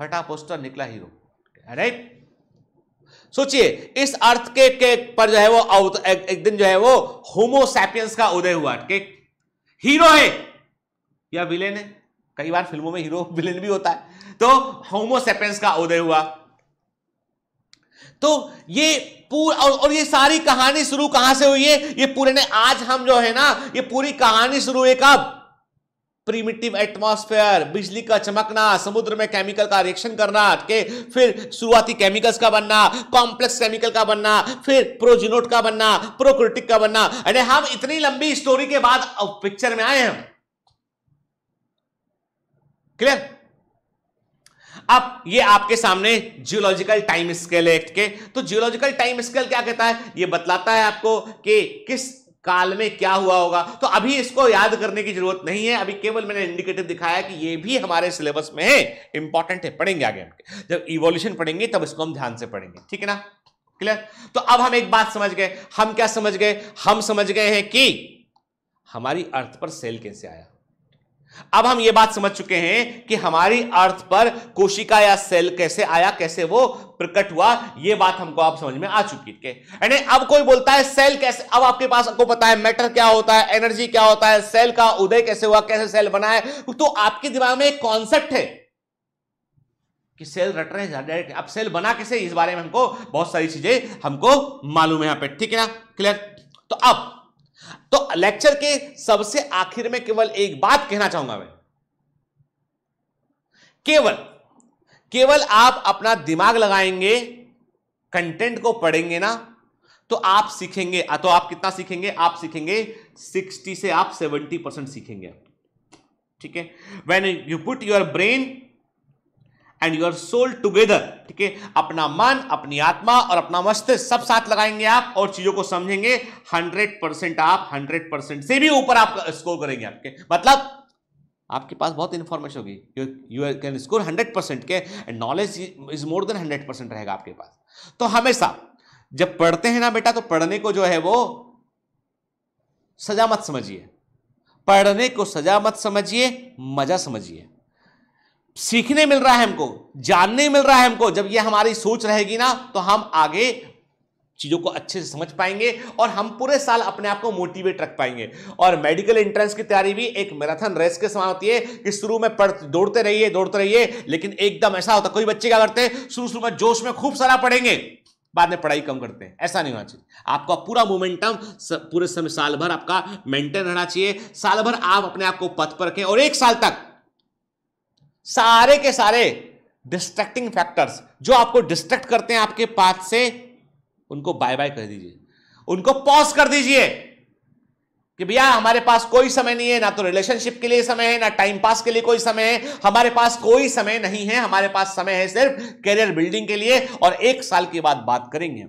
फटा पोस्टर निकला हीरो राइट सोचिए इस अर्थ के, के पर जो है वो एक, एक दिन जो है वो होमोसैपियंस का उदय हुआ के हीरो है या विलेन है कई बार फिल्मों में हीरो विलेन भी होता है तो होमोसेपेंस का उदय हुआ तो ये पूरा और, और ये सारी कहानी शुरू कहां से हुई है ये पूरे ने आज हम जो है ना ये पूरी कहानी शुरू हुई कब प्रीमिटिव एटमॉस्फेयर बिजली का चमकना समुद्र में केमिकल का रिएक्शन करना के फिर शुरुआती केमिकल्स का बनना कॉम्प्लेक्स केमिकल का बनना फिर प्रोजिनोट का बनना प्रोक्रिटिक का बनना अरे हम इतनी लंबी स्टोरी के बाद पिक्चर में आए हैं क्लियर अब ये आपके सामने जियोलॉजिकल टाइम स्केल एक्ट के तो जियोलॉजिकल टाइम स्केल क्या कहता है ये बतलाता है आपको कि किस काल में क्या हुआ होगा तो अभी इसको याद करने की जरूरत नहीं है अभी केवल मैंने इंडिकेटर दिखाया कि ये भी हमारे सिलेबस में है इंपॉर्टेंट है पढ़ेंगे आगे हम जब इवोल्यूशन पढ़ेंगे तब इसको हम ध्यान से पढ़ेंगे ठीक है ना क्लियर तो अब हम एक बात समझ गए हम क्या समझ गए हम समझ गए हैं कि हमारी अर्थ पर सेल कैसे आया अब हम ये बात समझ चुके हैं कि हमारी अर्थ पर कोशिका या सेल कैसे आया कैसे वो प्रकट हुआ ये बात हमको आप समझ में आ चुकी है यानी अब कोई बोलता है सेल कैसे अब आपके पास आपको पता है मैटर क्या होता है एनर्जी क्या होता है सेल का उदय कैसे हुआ कैसे सेल बना है तो आपके दिमाग में एक कॉन्सेप्ट है कि सेल रट रहे हैं डायरेक्ट अब सेल बना कैसे इस बारे में हमको बहुत सारी चीजें हमको मालूम है यहां पर ठीक है ना क्लियर तो अब तो लेक्चर के सबसे आखिर में केवल एक बात कहना चाहूंगा मैं केवल केवल आप अपना दिमाग लगाएंगे कंटेंट को पढ़ेंगे ना तो आप सीखेंगे तो आप कितना सीखेंगे आप सीखेंगे 60 से आप 70 परसेंट सीखेंगे ठीक है when you put your brain and your soul together ठीक है अपना मन अपनी आत्मा और अपना मस्तिष्क सब साथ लगाएंगे आप और चीजों को समझेंगे हंड्रेड परसेंट आप हंड्रेड परसेंट से भी ऊपर आप स्कोर करेंगे आपके मतलब आपके पास बहुत इंफॉर्मेशन होगी you can score hundred percent के and knowledge is more than hundred percent रहेगा आपके पास तो हमेशा जब पढ़ते हैं ना बेटा तो पढ़ने को जो है वो सजा मत समझिए पढ़ने को सजा मत समझिए मजा समझिए सीखने मिल रहा है हमको जानने मिल रहा है हमको जब ये हमारी सोच रहेगी ना तो हम आगे चीज़ों को अच्छे से समझ पाएंगे और हम पूरे साल अपने आप को मोटिवेट रख पाएंगे और मेडिकल एंट्रेंस की तैयारी भी एक मैराथन रेस के समान होती है कि शुरू में पढ़ दौड़ते रहिए दौड़ते रहिए लेकिन एकदम ऐसा होता कोई बच्चे क्या करते हैं शुरू शुरू में जोश में खूब सारा पढ़ेंगे बाद में पढ़ाई कम करते हैं ऐसा नहीं होना चाहिए आपका पूरा मोमेंटम पूरे समय साल भर आपका मेंटेन रहना चाहिए साल भर आप अपने आप को पथ पर रखें और एक साल तक सारे के सारे डिस्ट्रैक्टिंग फैक्टर्स जो आपको डिस्ट्रैक्ट करते हैं आपके पाथ से उनको बाय बाय कर दीजिए उनको पॉज कर दीजिए कि भैया हमारे पास कोई समय नहीं है ना तो रिलेशनशिप के लिए समय है ना टाइम पास के लिए कोई समय है हमारे पास कोई समय नहीं है हमारे पास समय है सिर्फ करियर बिल्डिंग के लिए और एक साल के बाद बात करेंगे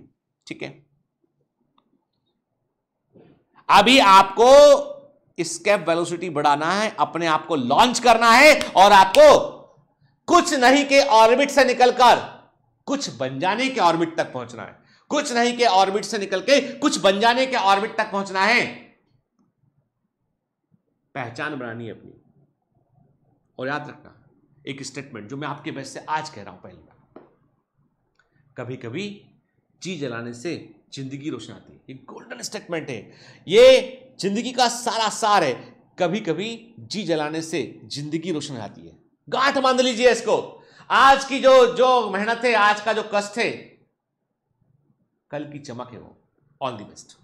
ठीक है अभी आपको स्केप वेलोसिटी बढ़ाना है अपने आप को लॉन्च करना है और आपको कुछ नहीं के ऑर्बिट से निकलकर कुछ बन जाने के ऑर्बिट तक पहुंचना है कुछ नहीं के ऑर्बिट से निकल के कुछ बन जाने के ऑर्बिट तक पहुंचना है पहचान बनानी है अपनी और याद रखना एक स्टेटमेंट जो मैं आपके बेस्ट से आज कह रहा हूं पहली बार कभी कभी चीज जलाने से जिंदगी रोशन आती है ये गोल्डन स्टेटमेंट है ये जिंदगी का सारा सार है कभी कभी जी जलाने से जिंदगी रोशन हो जाती है गांठ बांध लीजिए इसको आज की जो जो मेहनत है आज का जो कष्ट है कल की चमक है वो ऑल दी बेस्ट